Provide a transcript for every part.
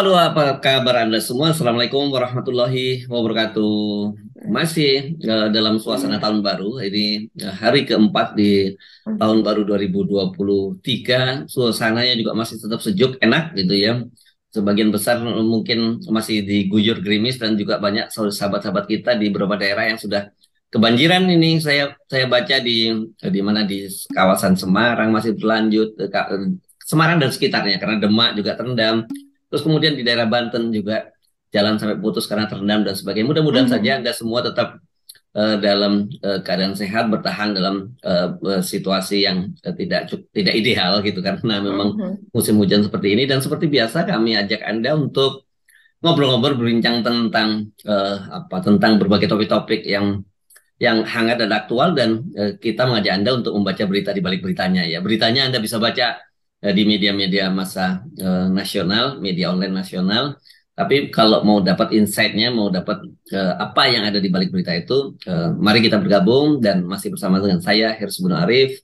Halo, apa kabar Anda semua? Assalamualaikum warahmatullahi wabarakatuh. Masih uh, dalam suasana hmm. tahun baru, ini eh, hari keempat di hmm. tahun baru 2023. Suasananya juga masih tetap sejuk, enak gitu ya. Sebagian besar eh, mungkin masih diguyur gerimis dan juga banyak sahabat-sahabat kita di beberapa daerah yang sudah kebanjiran ini saya saya baca di di mana di kawasan Semarang masih berlanjut Semarang dan sekitarnya karena Demak juga terendam Terus kemudian di daerah Banten juga jalan sampai putus karena terendam dan sebagainya. Mudah-mudahan hmm. saja Anda semua tetap uh, dalam uh, keadaan sehat, bertahan dalam uh, situasi yang uh, tidak tidak ideal gitu karena memang hmm. musim hujan seperti ini dan seperti biasa kami ajak Anda untuk ngobrol-ngobrol berbincang tentang uh, apa tentang berbagai topik-topik yang yang hangat dan aktual dan uh, kita mengajak Anda untuk membaca berita di balik beritanya ya. Beritanya Anda bisa baca Eh, di media-media masa uh, eh, nasional, media online nasional. Tapi kalau mau dapat insight-nya, mau dapat uh, apa yang ada di balik berita itu, uh, mari kita bergabung dan masih bersama dengan saya Hirs Arif.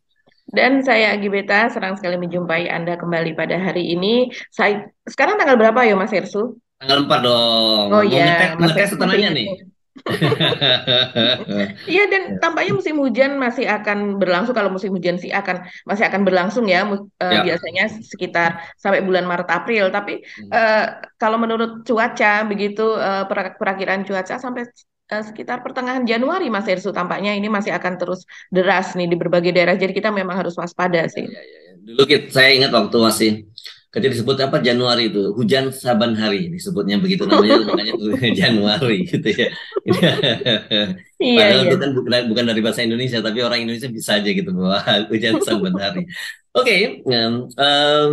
Dan saya Agi Beta, senang sekali menjumpai Anda kembali pada hari ini. Saya, sekarang tanggal berapa ya Mas Hersu? Tanggal 4 dong. Oh iya. Ngetes, ngetes nih. Iya dan ya. tampaknya musim hujan masih akan berlangsung kalau musim hujan sih akan masih akan berlangsung ya, uh, ya. biasanya sekitar sampai bulan Maret April tapi hmm. uh, kalau menurut cuaca begitu uh, eh, perak perakiran cuaca sampai uh, sekitar pertengahan Januari Mas Ersu tampaknya ini masih akan terus deras nih di berbagai daerah jadi kita memang harus waspada ya, sih. Ya, ya, ya. Dulu kita, saya ingat waktu masih ketika disebut apa Januari itu hujan saban hari disebutnya begitu namanya makanya Januari gitu ya. iya, Padahal iya. itu kan bukan, dari bahasa Indonesia tapi orang Indonesia bisa aja gitu bahwa hujan saban hari. Oke, okay, um, um,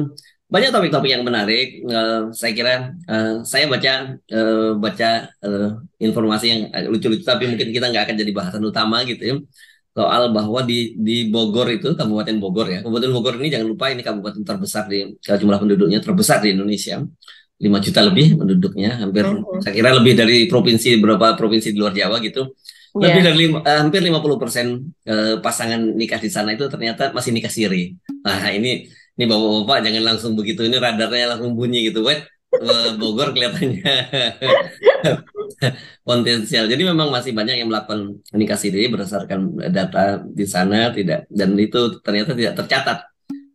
banyak topik-topik yang menarik. Uh, saya kira uh, saya baca uh, baca uh, informasi yang lucu-lucu tapi mungkin kita nggak akan jadi bahasan utama gitu ya soal bahwa di di Bogor itu Kabupaten Bogor ya Kabupaten Bogor ini jangan lupa ini kabupaten terbesar di kalau jumlah penduduknya terbesar di Indonesia 5 juta lebih penduduknya hampir mm -hmm. saya kira lebih dari provinsi beberapa provinsi di luar Jawa gitu yeah. lebih iya. dari lima, eh, hampir 50 persen eh, pasangan nikah di sana itu ternyata masih nikah siri nah ini ini bapak-bapak jangan langsung begitu ini radarnya langsung bunyi gitu wait Eh, Bogor kelihatannya potensial. Jadi memang masih banyak yang melakukan nikah siri berdasarkan data di sana tidak dan itu ternyata tidak tercatat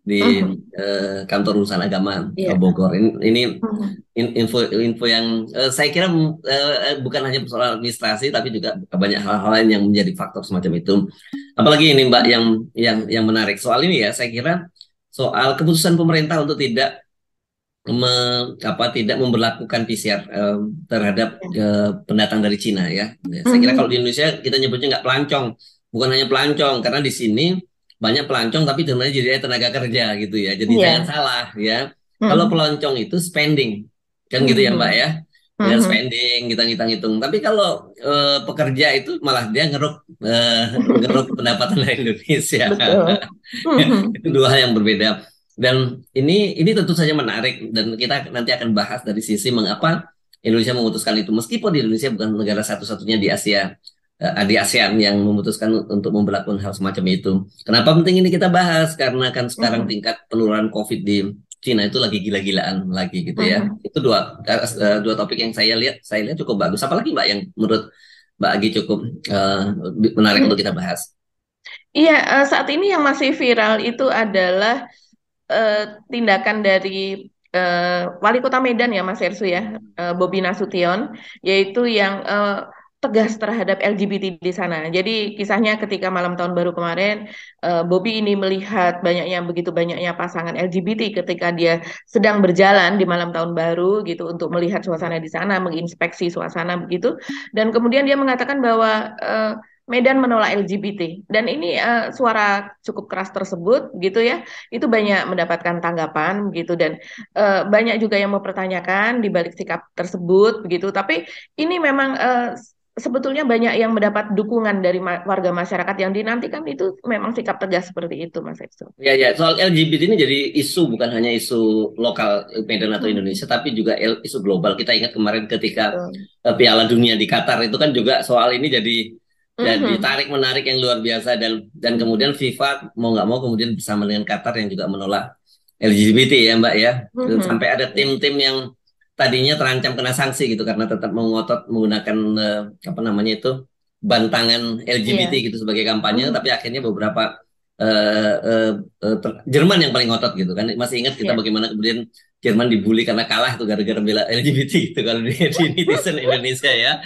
di uh-huh. uh, kantor urusan agama yeah. Bogor. Ini, ini hmm. info info yang uh, saya kira uh, bukan hanya persoalan administrasi tapi juga banyak hal-hal lain yang menjadi faktor semacam itu. Apalagi ini Mbak yang yang yang menarik soal ini ya saya kira soal keputusan pemerintah untuk tidak me, apa tidak memperlakukan PCR um, terhadap uh, pendatang dari Cina ya. Saya kira mm-hmm. kalau di Indonesia kita nyebutnya nggak pelancong, bukan hanya pelancong karena di sini banyak pelancong tapi sebenarnya jadi tenaga kerja gitu ya. Jadi yeah. jangan salah ya. -hmm. Kalau mm-hmm. pelancong itu spending kan mm -hmm. gitu ya Mbak ya. Ya spending kita ngitung-ngitung. Tapi kalau e, pekerja itu malah dia ngeruk e, ngeruk pendapatan dari Indonesia. Betul. itu dua hal yang berbeda dan ini ini tentu saja menarik dan kita nanti akan bahas dari sisi mengapa Indonesia memutuskan itu meskipun di Indonesia bukan negara satu-satunya di Asia eh, di ASEAN yang memutuskan untuk memperlakukan hal semacam itu. Kenapa penting ini kita bahas? Karena kan sekarang uh-huh. tingkat penularan COVID di Cina itu lagi gila-gilaan lagi gitu ya. Uh-huh. Itu dua eh, eh, dua topik yang saya lihat saya lihat cukup bagus. Apalagi Mbak yang menurut Mbak Agi cukup uh, menarik uh-huh. untuk kita bahas. Iya, saat ini yang masih viral itu adalah Eh, tindakan dari uh, wali kota Medan ya Mas Ersu ya uh, Bobi Nasution yaitu yang uh, tegas terhadap LGBT di sana. Jadi kisahnya ketika malam tahun baru kemarin, uh, Bobi ini melihat banyaknya begitu banyaknya pasangan LGBT ketika dia sedang berjalan di malam tahun baru gitu untuk melihat suasana di sana, menginspeksi suasana begitu. Dan kemudian dia mengatakan bahwa uh, Medan menolak LGBT dan ini uh, suara cukup keras tersebut gitu ya itu banyak mendapatkan tanggapan gitu dan uh, banyak juga yang mempertanyakan di balik sikap tersebut gitu tapi ini memang uh, sebetulnya banyak yang mendapat dukungan dari ma warga masyarakat yang dinantikan itu memang sikap tegas seperti itu Mas Eksu. Ya ya soal LGBT ini jadi isu bukan hanya isu lokal Medan atau hmm. Indonesia tapi juga isu global kita ingat kemarin ketika hmm. Piala Dunia di Qatar itu kan juga soal ini jadi dan mm-hmm. ditarik menarik yang luar biasa dan dan kemudian FIFA mau nggak mau kemudian bersama dengan Qatar yang juga menolak LGBT ya Mbak ya mm-hmm. sampai ada tim-tim yang tadinya terancam kena sanksi gitu karena tetap mengotot menggunakan uh, apa namanya itu bantangan LGBT yeah. gitu sebagai kampanye mm-hmm. tapi akhirnya beberapa eh, eh, eh, ter- Jerman yang paling ngotot gitu kan masih ingat kita yeah. bagaimana kemudian Jerman dibully karena kalah tuh gara-gara bela LGBT itu kalau di, di netizen Indonesia ya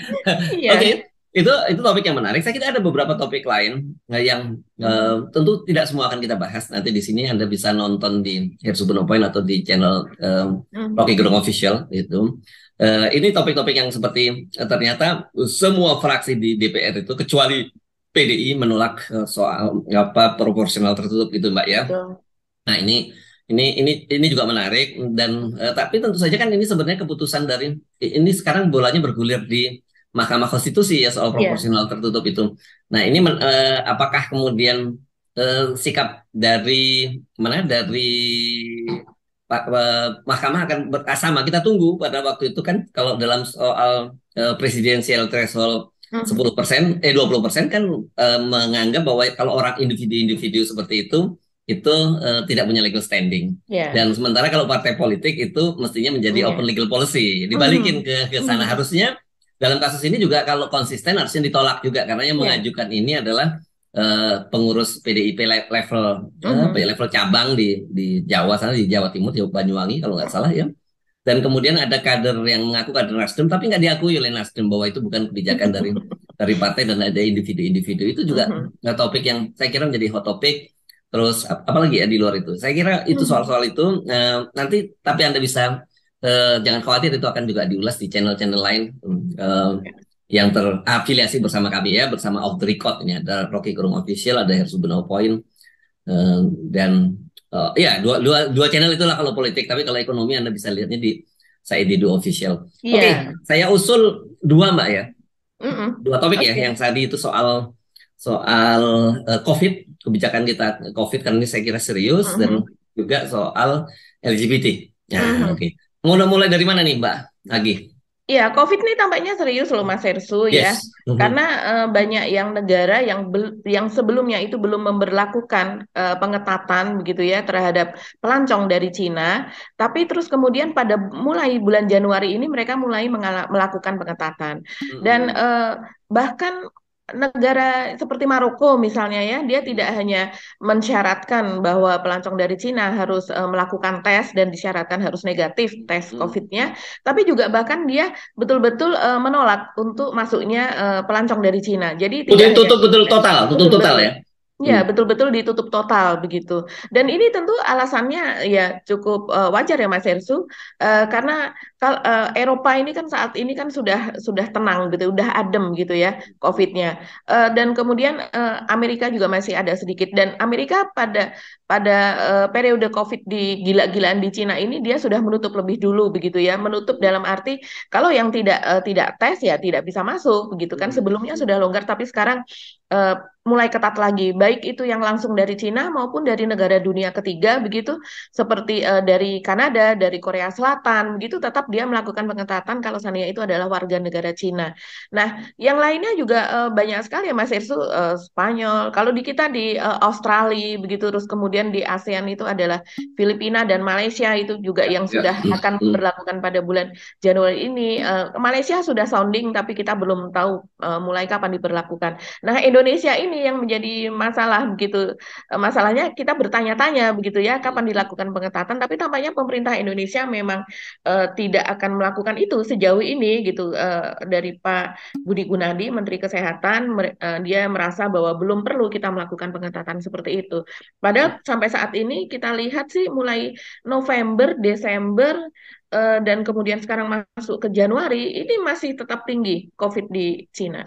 yeah. oke okay itu itu topik yang menarik. Saya kira ada beberapa topik lain eh, yang uh, tentu tidak semua akan kita bahas nanti di sini. Anda bisa nonton di Hersubono Point atau di channel uh, Rocky Gerung Official itu. Uh, ini topik-topik yang seperti uh, ternyata semua fraksi di DPR itu kecuali PDI menolak uh, soal apa proporsional tertutup itu Mbak ya. Betul. Nah ini ini ini ini juga menarik dan uh, tapi tentu saja kan ini sebenarnya keputusan dari ini sekarang bolanya bergulir di Mahkamah Konstitusi ya soal iya. proporsional yeah. tertutup itu. Nah ini men, eh, apakah kemudian eh, sikap dari mana dari Pak eh, Mahkamah akan berkasama ah, kita tunggu pada waktu itu kan kalau dalam soal eh, presidensial threshold hmm. sepuluh persen eh dua puluh persen kan eh, menganggap bahwa kalau orang individu-individu seperti itu itu uh, tidak punya legal standing. Yeah. Dan sementara kalau partai politik itu mestinya menjadi yeah. open legal policy. Dibalikin mm. ke ke sana mm. harusnya dalam kasus ini juga kalau konsisten harusnya ditolak juga karena yang yeah. mengajukan ini adalah Uh, pengurus PDIP level mm -hmm. uh, level cabang di di Jawa sana di Jawa Timur di Banyuwangi kalau nggak salah ya dan kemudian ada kader yang mengaku kader Nasdem tapi nggak diakui oleh Nasdem bahwa itu bukan kebijakan dari dari partai dan ada individu-individu itu juga mm -hmm. topik yang saya kira menjadi hot topic terus ap apalagi ya di luar itu saya kira itu mhm. soal-soal itu uh, nanti tapi anda bisa Eh, jangan khawatir itu akan juga diulas di channel-channel lain uh, yang terafiliasi bersama kami ya bersama Off the Record ini ada Rocky Gerung Official, ada Beno Point uh, dan uh, ya dua, dua dua channel itulah kalau politik tapi kalau ekonomi anda bisa lihatnya di saya di dua official. Yeah. Oke, okay, saya usul dua mbak ya, mm -mm. dua topik okay. ya yang tadi itu soal soal uh, COVID kebijakan kita COVID karena ini saya kira serius mm -hmm. dan juga soal LGBT. ya mm -hmm. oke. Okay. Mulai mulai dari mana nih Mbak lagi Ya, COVID ini tampaknya serius loh Mas Hersu ya. yes. ya, mm-hmm. karena uh, banyak yang negara yang yang sebelumnya itu belum memberlakukan uh, pengetatan begitu ya terhadap pelancong dari Cina, tapi terus kemudian pada mulai bulan Januari ini mereka mulai melakukan pengetatan mm-hmm. dan uh, bahkan negara seperti Maroko misalnya ya, dia hmm. tidak hanya mensyaratkan bahwa pelancong dari Cina harus uh, melakukan tes dan disyaratkan harus negatif tes hmm. COVID-nya, tapi juga bahkan dia betul-betul uh, menolak untuk masuknya uh, pelancong dari Cina. Jadi tidak tutup betul total, tutup total ya. Ya, betul-betul ditutup total begitu. Dan ini tentu alasannya ya cukup uh, wajar ya Mas Ersu, uh, karena kalau uh, eh, Eropa ini kan saat ini kan sudah sudah tenang gitu, sudah adem gitu ya COVID-nya. Uh, dan kemudian uh, Amerika juga masih ada sedikit dan Amerika pada pada uh, periode COVID di gila-gilaan di Cina ini dia sudah menutup lebih dulu begitu ya, menutup dalam arti kalau yang tidak uh, tidak tes ya tidak bisa masuk begitu kan. Hmm. Sebelumnya sudah longgar tapi sekarang uh, mulai ketat lagi, baik itu yang langsung dari Cina maupun dari negara dunia ketiga begitu, seperti uh, dari Kanada, dari Korea Selatan begitu tetap dia melakukan pengetatan kalau seandainya itu adalah warga negara Cina. Nah, yang lainnya juga uh, banyak sekali ya Mas Irsu, uh, eh, Spanyol. Kalau di kita di uh, Australia begitu, terus kemudian di ASEAN itu adalah Filipina dan Malaysia itu juga yang ya, sudah ya. akan hmm. berlakukan pada bulan Januari ini. Uh, Malaysia sudah sounding tapi kita belum tahu uh, mulai kapan diberlakukan. Nah, Indonesia ini yang menjadi masalah begitu. Uh, masalahnya kita bertanya-tanya begitu ya kapan dilakukan pengetatan tapi tampaknya pemerintah Indonesia memang uh, tidak tidak akan melakukan itu sejauh ini gitu uh, dari Pak Budi Gunadi Menteri Kesehatan mer uh, dia merasa bahwa belum perlu kita melakukan pengetatan seperti itu. Padahal ya. sampai saat ini kita lihat sih mulai November, Desember uh, dan kemudian sekarang masuk ke Januari ini masih tetap tinggi COVID di Cina.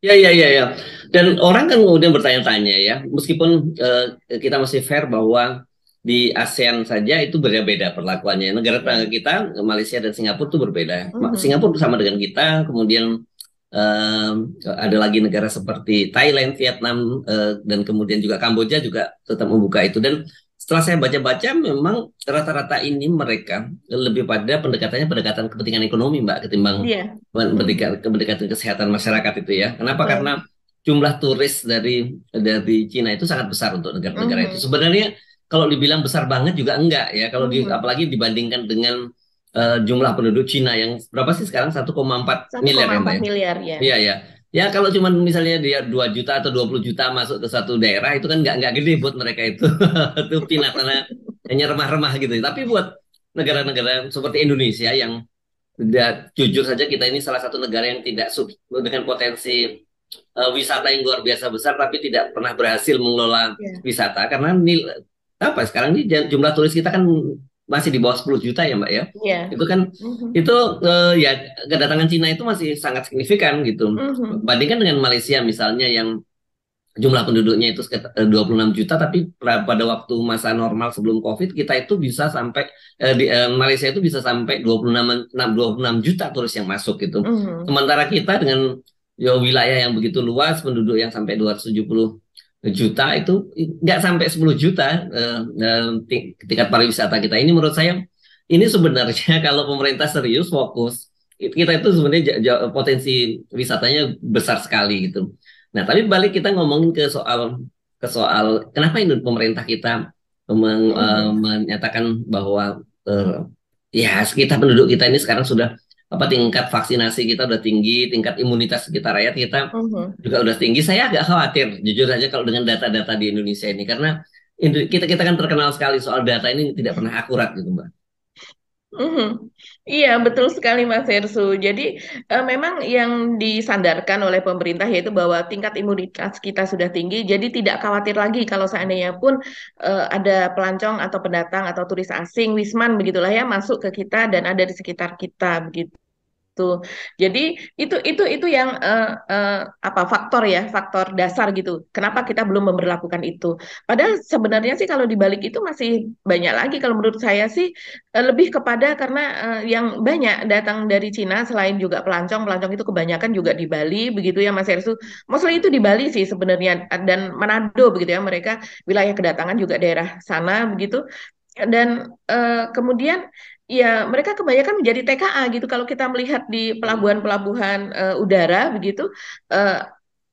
Ya, ya, ya, ya. Dan orang kan kemudian bertanya-tanya ya, meskipun uh, kita masih fair bahwa di ASEAN saja itu berbeda perlakuannya. Negara tetangga kita, Malaysia dan Singapura itu berbeda. Mm -hmm. Singapura sama dengan kita, kemudian uh, ada lagi negara seperti Thailand, Vietnam, uh, dan kemudian juga Kamboja juga tetap membuka itu. Dan setelah saya baca-baca, memang rata-rata ini mereka lebih pada pendekatannya pendekatan kepentingan ekonomi, Mbak, ketimbang yeah. Iya. pendekatan, kesehatan masyarakat itu ya. Kenapa? Okay. Karena jumlah turis dari dari Cina itu sangat besar untuk negara-negara mm -hmm. itu. Mm-hmm. Sebenarnya kalau dibilang besar banget juga enggak ya. Kalau di, hmm. apalagi dibandingkan dengan uh, jumlah penduduk Cina yang berapa sih sekarang 1,4 miliar 1,4 ya, ya? miliar ya. Iya ya. Ya kalau cuma misalnya dia 2 juta atau 20 juta masuk ke satu daerah itu kan enggak enggak gede buat mereka itu. itu pinat hanya remah-remah gitu. Tapi buat negara-negara seperti Indonesia yang tidak ya, jujur saja kita ini salah satu negara yang tidak sub dengan potensi uh, wisata yang luar biasa besar tapi tidak pernah berhasil mengelola yeah. wisata karena nil, apa sekarang ini jumlah turis kita kan masih di bawah 10 juta ya mbak ya yeah. itu kan mm-hmm. itu uh, ya kedatangan Cina itu masih sangat signifikan gitu mm-hmm. bandingkan dengan Malaysia misalnya yang jumlah penduduknya itu sekitar 26 e, juta tapi pada waktu masa normal sebelum Covid kita itu bisa sampai uh, di uh, Malaysia itu bisa sampai 26 26 juta turis yang masuk gitu. Mm -hmm. Sementara kita dengan ya, wilayah yang begitu luas penduduk yang sampai 270 juta itu nggak sampai 10 juta eh, eh tingkat pariwisata kita ini menurut saya ini sebenarnya kalau pemerintah serius fokus kita itu sebenarnya potensi wisatanya besar sekali gitu. Nah tapi balik kita ngomongin ke soal ke soal kenapa ini pemerintah kita meng, hmm. uh, menyatakan bahwa uh, ya sekitar penduduk kita ini sekarang sudah apa tingkat vaksinasi kita udah tinggi, tingkat imunitas kita rakyat kita uh-huh. juga udah tinggi. Saya agak khawatir jujur saja kalau dengan data-data di Indonesia ini karena kita kita kan terkenal sekali soal data ini tidak pernah akurat gitu mbak. Mm-hmm. Iya, betul sekali Mas Hersu. Jadi eh, memang yang disandarkan oleh pemerintah yaitu bahwa tingkat imunitas kita sudah tinggi, jadi tidak khawatir lagi kalau seandainya pun eh, ada pelancong atau pendatang atau turis asing, wisman begitulah ya masuk ke kita dan ada di sekitar kita begitu gitu. Jadi itu itu itu yang uh, uh, apa faktor ya, faktor dasar gitu. Kenapa kita belum memperlakukan itu? Padahal sebenarnya sih kalau dibalik itu masih banyak lagi kalau menurut saya sih eh, lebih kepada karena uh, yang banyak datang dari Cina selain juga pelancong, pelancong itu kebanyakan juga di Bali begitu ya Mas Ersu. Mostly itu di Bali sih sebenarnya dan Manado begitu ya mereka wilayah kedatangan juga daerah sana begitu dan uh, kemudian ya mereka kebanyakan menjadi TKA gitu kalau kita melihat di pelabuhan-pelabuhan uh, udara begitu uh,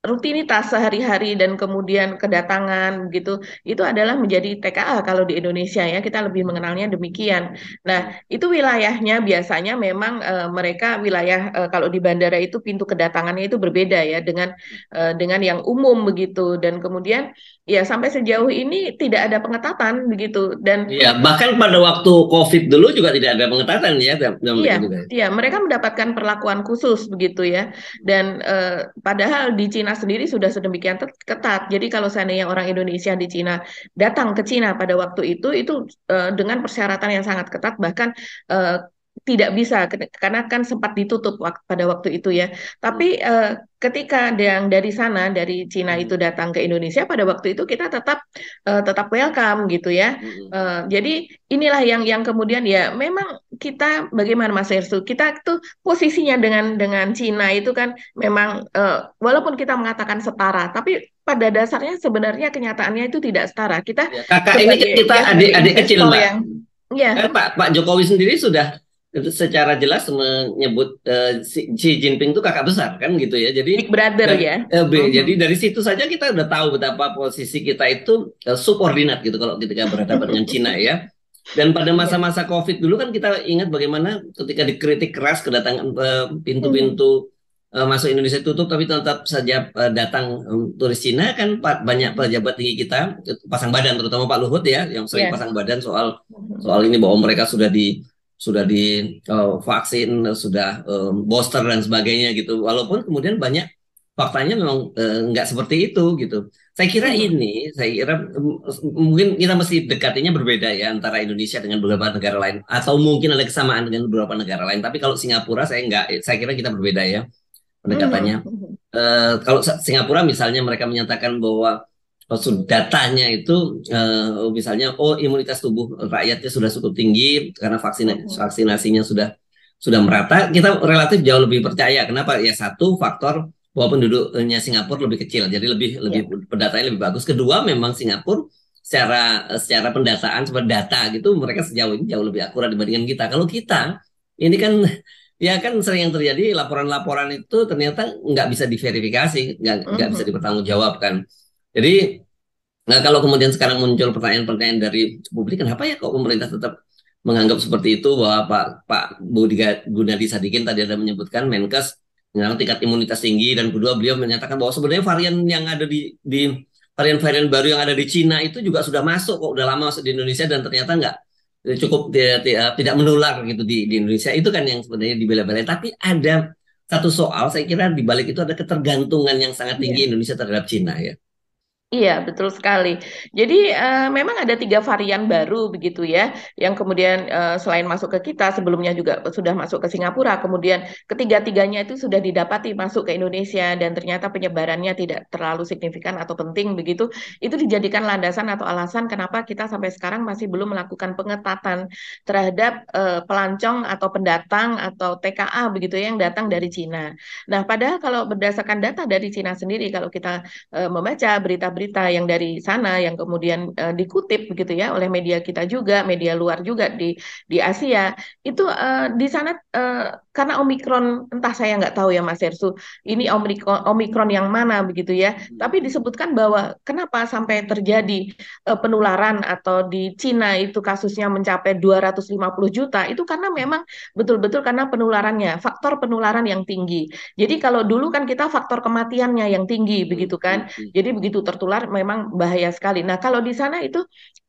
rutinitas sehari-hari dan kemudian kedatangan gitu itu adalah menjadi TKA kalau di Indonesia ya kita lebih mengenalnya demikian. Nah itu wilayahnya biasanya memang e, mereka wilayah e, kalau di bandara itu pintu kedatangannya itu berbeda ya dengan e, dengan yang umum begitu dan kemudian ya sampai sejauh ini tidak ada pengetatan begitu dan ya bahkan pada waktu COVID dulu juga tidak ada pengetatan ya iya iya mereka mendapatkan perlakuan khusus begitu ya dan e, padahal di Cina sendiri sudah sedemikian ketat. Jadi kalau seandainya orang Indonesia di Cina datang ke Cina pada waktu itu, itu uh, dengan persyaratan yang sangat ketat, bahkan uh, tidak bisa karena kan sempat ditutup wak pada waktu itu ya. Tapi uh, ketika yang dari sana dari Cina hmm. itu datang ke Indonesia pada waktu itu kita tetap uh, tetap welcome gitu ya. Uh, jadi inilah yang yang kemudian ya memang kita bagaimana Mas Ersu kita tuh posisinya dengan dengan Cina itu kan memang uh, walaupun kita mengatakan setara tapi pada dasarnya sebenarnya kenyataannya itu tidak setara. Kita ya, kakak ini kita ya, adik-adik ya, kecil mbak. Yang, ya. Pak Pak Jokowi sendiri sudah itu secara jelas menyebut uh, Xi Jinping itu kakak besar kan gitu ya. Jadi Big Brother dari, ya. uh eh, -huh. Hmm. Jadi dari situ saja kita udah tahu betapa posisi kita itu uh, subordinat gitu kalau ketika berhadapan dengan Cina ya. Dan pada iya. masa-masa COVID dulu kan kita ingat bagaimana ketika dikritik keras kedatangan pintu-pintu uh, masuk Indonesia tutup tapi tetap saja uh, datang um, turis Cina kan banyak pejabat tinggi kita pasang badan terutama Pak Luhut ya yang sering yeah. pasang badan soal hmm. soal ini bahwa mereka sudah di sudah divaksin, eh, sudah eh, booster dan sebagainya gitu. Walaupun kemudian banyak faktanya memang uh, nggak seperti itu gitu. Saya kira hmm. ini, saya kira mm, mungkin kita mesti dekatnya berbeda ya antara Indonesia dengan beberapa negara lain, atau mungkin ada kesamaan dengan beberapa negara lain. Tapi kalau Singapura saya nggak, saya kira kita berbeda ya hmm. pendekatannya. Hmm. Uh, kalau Singapura misalnya mereka menyatakan bahwa maksud datanya itu uh, misalnya oh imunitas tubuh rakyatnya sudah cukup tinggi karena vaksin vaksinasinya sudah sudah merata, kita relatif jauh lebih percaya. Kenapa? Ya satu faktor bahwa penduduknya Singapura lebih kecil, jadi lebih iya. lebih yeah. lebih bagus. Kedua, memang Singapura secara secara pendataan, seperti data gitu, mereka sejauh ini jauh lebih akurat dibandingkan kita. Kalau kita ini kan ya kan sering yang terjadi laporan-laporan itu ternyata nggak bisa diverifikasi, nggak nggak mm bisa dipertanggungjawabkan. Jadi nah kalau kemudian sekarang muncul pertanyaan-pertanyaan dari publik, kenapa ya kok pemerintah tetap menganggap seperti itu bahwa Pak Pak Budi Gunadi Sadikin tadi ada menyebutkan Menkes mengenai tingkat imunitas tinggi dan kedua beliau menyatakan bahwa sebenarnya varian yang ada di di varian-varian baru yang ada di Cina itu juga sudah masuk kok udah lama masuk di Indonesia dan ternyata nggak eh, cukup eh, tidak, menular gitu di, di Indonesia itu kan yang sebenarnya dibela bela tapi ada satu soal saya kira di balik itu ada ketergantungan yang sangat tinggi yeah. Indonesia terhadap Cina ya Iya, betul sekali. Jadi uh, memang ada tiga varian baru begitu ya, yang kemudian uh, selain masuk ke kita, sebelumnya juga sudah masuk ke Singapura, kemudian ketiga-tiganya itu sudah didapati masuk ke Indonesia dan ternyata penyebarannya tidak terlalu signifikan atau penting begitu, itu dijadikan landasan atau alasan kenapa kita sampai sekarang masih belum melakukan pengetatan terhadap uh, pelancong atau pendatang atau TKA begitu ya, yang datang dari Cina. Nah, padahal kalau berdasarkan data dari Cina sendiri, kalau kita membaca berita berita-berita yang dari sana yang kemudian uh, dikutip begitu ya oleh media kita juga, media luar juga di di Asia itu uh, di sana uh, karena omikron entah saya nggak tahu ya Mas Ersu ini omikron omikron yang mana begitu ya, hmm. tapi disebutkan bahwa kenapa sampai terjadi uh, penularan atau di Cina itu kasusnya mencapai 250 juta itu karena memang betul-betul karena penularannya faktor penularan yang tinggi. Jadi kalau dulu kan kita faktor kematiannya yang tinggi hmm, begitu kan. Hmm, hmm. Jadi begitu tertular tertular memang bahaya sekali. Nah, kalau di sana itu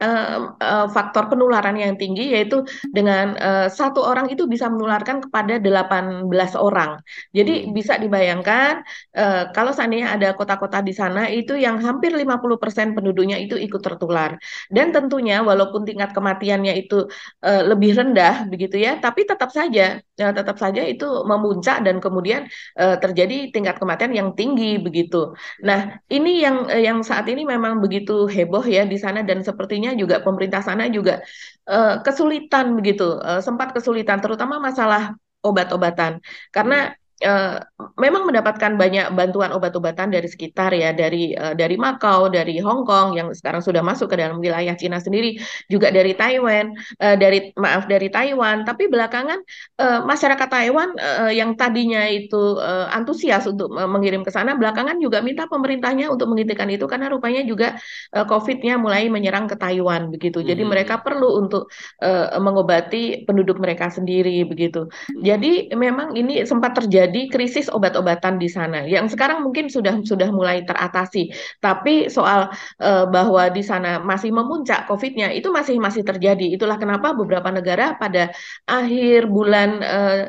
eh, eh, faktor penularan yang tinggi yaitu dengan eh, satu orang itu bisa menularkan kepada 18 orang. Jadi hmm. bisa dibayangkan eh, kalau seandainya ada kota-kota di sana itu yang hampir 50% penduduknya itu ikut tertular. Dan tentunya walaupun tingkat kematiannya itu eh, lebih rendah begitu ya, tapi tetap saja ya, tetap saja itu memuncak dan kemudian eh, terjadi tingkat kematian yang tinggi begitu. Nah, ini yang eh, yang saat ini memang begitu heboh ya di sana dan sepertinya juga pemerintah sana juga uh, kesulitan begitu, uh, sempat kesulitan terutama masalah obat-obatan karena iya. Eh, memang mendapatkan banyak bantuan obat-obatan dari sekitar ya dari uh, dari Makau, dari Hong Kong yang sekarang sudah masuk ke dalam wilayah Cina sendiri, juga dari Taiwan, uh, dari maaf dari Taiwan. Tapi belakangan uh, masyarakat Taiwan uh, yang tadinya itu uh, antusias untuk uh, mengirim ke sana, belakangan juga minta pemerintahnya untuk menghentikan itu karena rupanya juga uh, COVID-nya mulai menyerang ke Taiwan begitu. Jadi hmm. mereka perlu untuk uh, mengobati penduduk mereka sendiri begitu. Hmm. Jadi memang ini sempat terjadi terjadi krisis obat-obatan di sana yang sekarang mungkin sudah sudah mulai teratasi tapi soal uh, bahwa di sana masih memuncak COVID-nya itu masih masih terjadi itulah kenapa beberapa negara pada akhir bulan uh,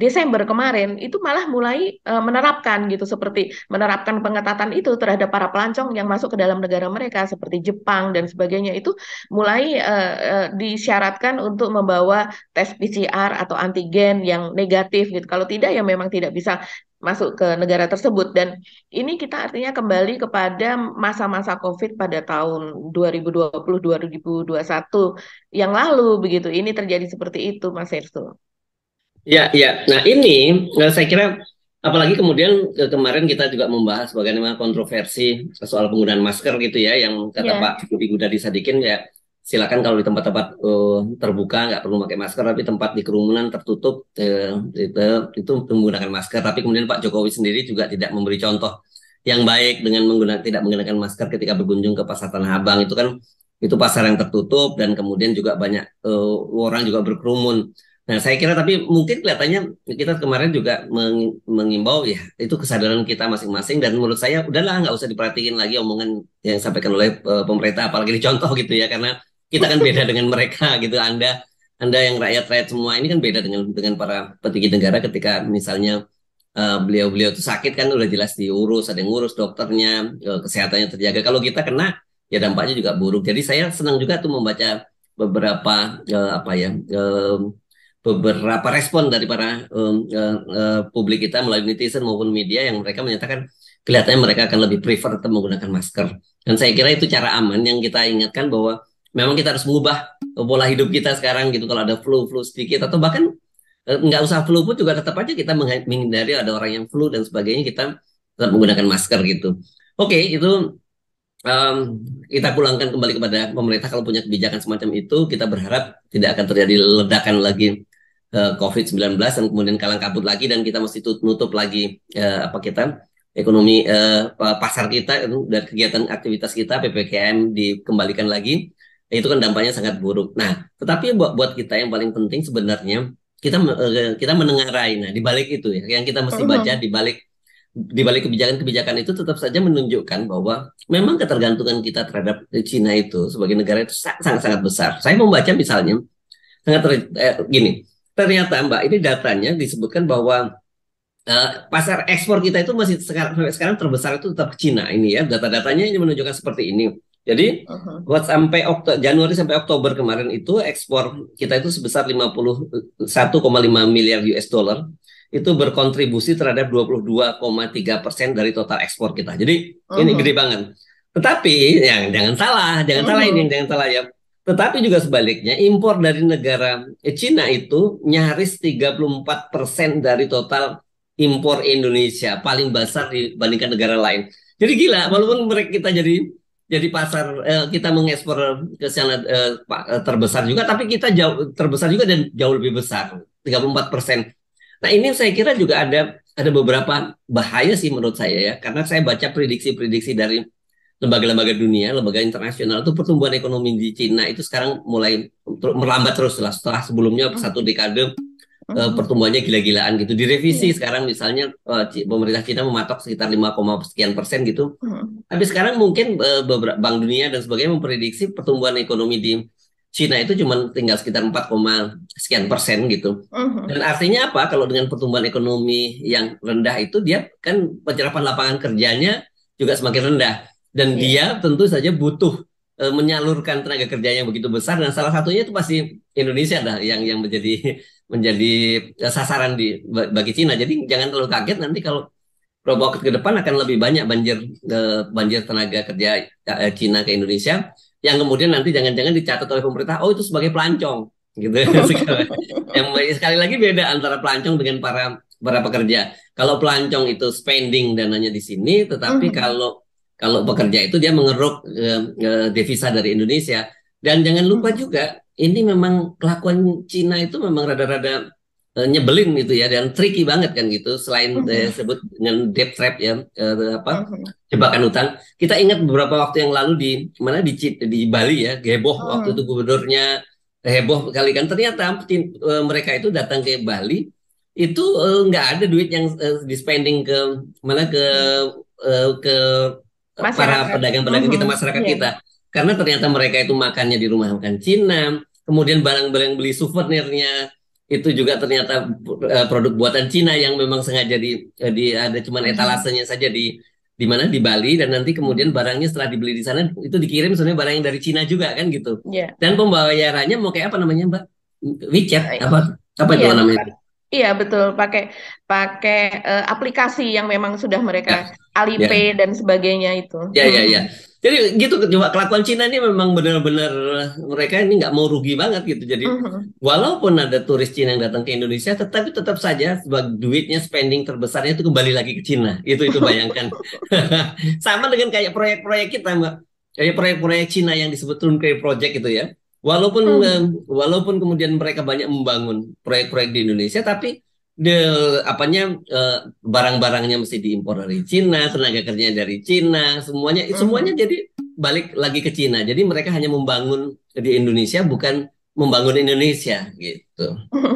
Desember kemarin itu malah mulai uh, menerapkan gitu seperti menerapkan pengetatan itu terhadap para pelancong yang masuk ke dalam negara mereka seperti Jepang dan sebagainya itu mulai uh, uh, disyaratkan untuk membawa tes PCR atau antigen yang negatif gitu. Kalau tidak ya memang tidak bisa masuk ke negara tersebut dan ini kita artinya kembali kepada masa-masa Covid pada tahun 2020 2021 yang lalu begitu. Ini terjadi seperti itu Mas Ersul. Ya, ya. Nah ini eh, saya kira apalagi kemudian ke eh, kemarin kita juga membahas bagaimana kontroversi soal penggunaan masker gitu ya, yang kata yeah. Pak Budi Gudadi Sadikin ya silakan kalau di tempat-tempat uh, terbuka nggak perlu pakai masker tapi tempat di kerumunan tertutup uh, itu, itu menggunakan masker tapi kemudian Pak Jokowi sendiri juga tidak memberi contoh yang baik dengan menggunakan tidak menggunakan masker ketika berkunjung ke pasar Tanah Abang itu kan itu pasar yang tertutup dan kemudian juga banyak uh, orang juga berkerumun Nah, saya kira tapi mungkin kelihatannya kita kemarin juga mengimbau ya itu kesadaran kita masing-masing dan menurut saya udahlah nggak usah diperhatiin lagi omongan yang disampaikan oleh eh, pemerintah apalagi dicontoh gitu ya karena kita kan beda dengan mereka gitu Anda Anda yang rakyat-rakyat semua ini kan beda dengan dengan para petinggi negara ketika misalnya eh, beliau-beliau uh, itu sakit kan udah jelas diurus ada yang ngurus dokternya eh, kesehatannya terjaga kalau kita kena ya dampaknya juga buruk jadi saya senang juga tuh membaca beberapa uh, apa ya uh, beberapa respon dari para um, uh, uh, publik kita melalui netizen maupun media yang mereka menyatakan kelihatannya mereka akan lebih prefer tetap menggunakan masker. Dan saya kira itu cara aman yang kita ingatkan bahwa memang kita harus mengubah pola hidup kita sekarang gitu kalau ada flu flu sedikit atau bahkan eh, nggak usah flu pun juga tetap aja kita menghindari ada orang yang flu dan sebagainya kita tetap menggunakan masker gitu. Oke, okay, itu um, kita pulangkan kembali kepada pemerintah kalau punya kebijakan semacam itu kita berharap tidak akan terjadi ledakan lagi Eh, COVID-19 dan kemudian kalang kabut lagi dan kita mesti tutup lagi uh, apa kita ekonomi uh, pasar kita dan kegiatan aktivitas kita PPKM dikembalikan lagi itu kan dampaknya sangat buruk. Nah, tetapi buat buat kita yang paling penting sebenarnya kita uh, kita menengarai. Nah, di balik itu ya yang kita mesti hmm. baca di balik di balik kebijakan-kebijakan itu tetap saja menunjukkan bahwa memang ketergantungan kita terhadap Cina itu sebagai negara itu sangat-sangat besar. Saya membaca misalnya sangat eh, gini, ternyata Mbak ini datanya disebutkan bahwa uh, pasar ekspor kita itu masih sekarang sampai sekarang terbesar itu tetap Cina ini ya data-datanya ini menunjukkan seperti ini. Jadi uh-huh. buat sampai Oktober, Januari sampai Oktober kemarin itu ekspor kita itu sebesar 51,5 miliar US dollar itu berkontribusi terhadap 22,3 persen dari total ekspor kita. Jadi uh-huh. ini gede banget. Tetapi yang jangan salah, jangan uh-huh. salah ini, uh-huh. jangan salah ya tetapi juga sebaliknya, impor dari negara eh, Cina itu nyaris 34 persen dari total impor Indonesia, paling besar dibandingkan negara lain. Jadi gila, walaupun mereka kita jadi jadi pasar eh, kita mengekspor ke sana eh, eh terbesar juga, tapi kita jauh terbesar juga dan jauh lebih besar, 34 persen. Nah ini saya kira juga ada ada beberapa bahaya sih menurut saya ya, karena saya baca prediksi-prediksi dari lembaga-lembaga dunia, lembaga internasional itu pertumbuhan ekonomi di Cina itu sekarang mulai melambat terus lah setelah sebelumnya hmm. satu dekade uh, pertumbuhannya gila-gilaan gitu. Direvisi yeah. sekarang misalnya uh, pemerintah Cina mematok sekitar 5, sekian persen gitu. Hmm. Tapi sekarang mungkin uh, eh, beberapa bank dunia dan sebagainya memprediksi pertumbuhan ekonomi di Cina itu cuma tinggal sekitar 4, sekian persen gitu. Uh hmm. -huh. Dan artinya apa? Kalau dengan pertumbuhan ekonomi yang rendah itu dia kan penyerapan lapangan kerjanya juga semakin rendah dan yeah. dia tentu saja butuh e, menyalurkan tenaga kerjanya yang begitu besar dan salah satunya itu pasti Indonesia dah yang yang menjadi menjadi e, sasaran di bagi Cina. Jadi jangan terlalu kaget nanti kalau Robot ke depan akan lebih banyak banjir e, banjir tenaga kerja e, e, Cina ke Indonesia yang kemudian nanti jangan-jangan dicatat oleh pemerintah oh itu sebagai pelancong gitu yang sekali lagi beda antara pelancong dengan para para pekerja kalau pelancong itu spending dananya di sini tetapi mm -hmm. kalau kalau bekerja itu dia mengeruk eh, eh, devisa dari Indonesia. Dan jangan lupa hmm. juga ini memang kelakuan Cina itu memang rada-rada eh, nyebelin gitu ya dan tricky banget kan gitu. Selain hmm. eh, sebut dengan debt trap ya eh, apa hmm. jebakan utang. Kita ingat beberapa waktu yang lalu di mana di di Bali ya heboh waktu itu gubernurnya heboh kali kan ternyata tim, uh, mereka itu datang ke Bali itu nggak uh, ada duit yang uh, di spending ke mana ke uh, ke masyarakat. para pedagang-pedagang kita, mhm. masyarakat yeah. kita. Karena ternyata mereka itu makannya di rumah makan Cina, kemudian barang-barang beli souvenirnya itu juga ternyata eh, produk buatan Cina yang memang sengaja di, eh, di ada cuman mhm. etalasenya saja di di mana di Bali dan nanti kemudian mhm. barangnya setelah dibeli di sana itu dikirim sebenarnya barang yang dari Cina juga kan gitu. Yeah. Dan pembayarannya mau kayak apa namanya Mbak? WeChat iya. apa apa itu iya, namanya? Iya betul pakai pakai uh, aplikasi yang memang sudah mereka ya. Alipay yeah. dan sebagainya itu. Ya ya ya. Hmm. Jadi gitu cuma kelakuan Cina ini memang benar-benar mereka ini nggak mau rugi banget gitu. Jadi uh hmm. -huh. walaupun ada turis Cina yang datang ke Indonesia, tetapi tetap saja duitnya spending terbesarnya itu kembali lagi ke Cina. Itu itu bayangkan. Sama dengan kayak proyek-proyek kita mbak, kayak proyek-proyek Cina yang disebut kayak Project itu ya. Walaupun hmm. Eh, walaupun kemudian mereka banyak membangun proyek-proyek di Indonesia, tapi de apanya uh, barang-barangnya mesti diimpor dari Cina, tenaga kerjanya dari Cina, semuanya hmm. semuanya jadi balik lagi ke Cina. Jadi mereka hanya membangun di Indonesia bukan membangun Indonesia gitu.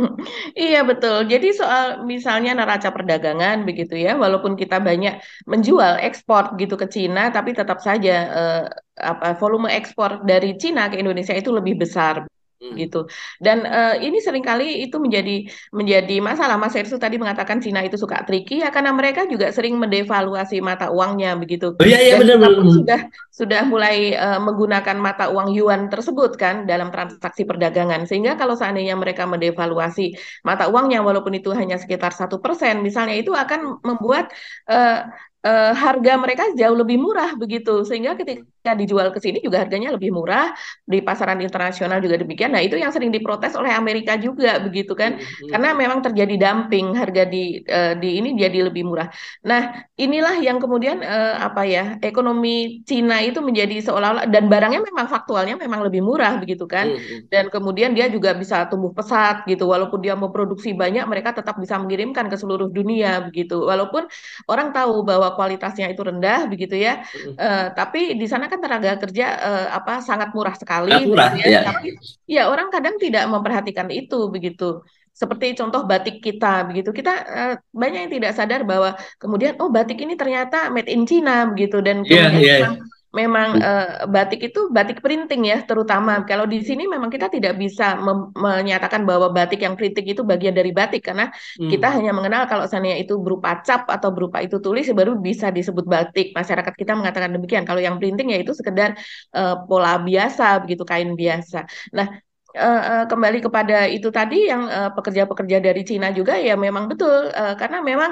iya betul. Jadi soal misalnya neraca perdagangan begitu ya, walaupun kita banyak menjual ekspor gitu ke Cina, tapi tetap saja uh, apa volume ekspor dari Cina ke Indonesia itu lebih besar Hmm. gitu. Dan uh, ini seringkali itu menjadi menjadi masalah. Mas Ersu tadi mengatakan Cina itu suka tricky ya karena mereka juga sering mendevaluasi mata uangnya begitu. Oh, iya iya Dan benar benar. Sudah sudah mulai uh, menggunakan mata uang yuan tersebut kan dalam transaksi perdagangan sehingga kalau seandainya mereka mendevaluasi mata uangnya walaupun itu hanya sekitar satu persen misalnya itu akan membuat uh, uh, harga mereka jauh lebih murah begitu sehingga ketika dijual ke sini juga harganya lebih murah di pasaran internasional juga demikian nah itu yang sering diprotes oleh Amerika juga begitu kan hmm, hmm. karena memang terjadi dumping harga di uh, di ini jadi lebih murah nah inilah yang kemudian uh, apa ya ekonomi Cina itu menjadi seolah-olah dan barangnya memang faktualnya memang lebih murah begitu kan hmm, hmm. dan kemudian dia juga bisa tumbuh pesat gitu walaupun dia memproduksi banyak mereka tetap bisa mengirimkan ke seluruh dunia begitu walaupun orang tahu bahwa kualitasnya itu rendah begitu ya. Mm. Uh, tapi di sana kan tenaga kerja uh, apa sangat murah sekali. Sangat murah, ya. Iya. Tapi ya orang kadang tidak memperhatikan itu begitu. Seperti contoh batik kita begitu. Kita uh, banyak yang tidak sadar bahwa kemudian oh batik ini ternyata made in China begitu dan yeah, iya, yeah memang uh, batik itu batik printing ya terutama kalau di sini memang kita tidak bisa menyatakan bahwa batik yang printing itu bagian dari batik karena hmm. kita hanya mengenal kalau seandainya itu berupa cap atau berupa itu tulis baru bisa disebut batik masyarakat kita mengatakan demikian kalau yang printing yaitu sekedar uh, pola biasa begitu kain biasa nah uh, kembali kepada itu tadi yang eh, pekerja-pekerja uh, dari Cina juga ya memang betul uh, karena memang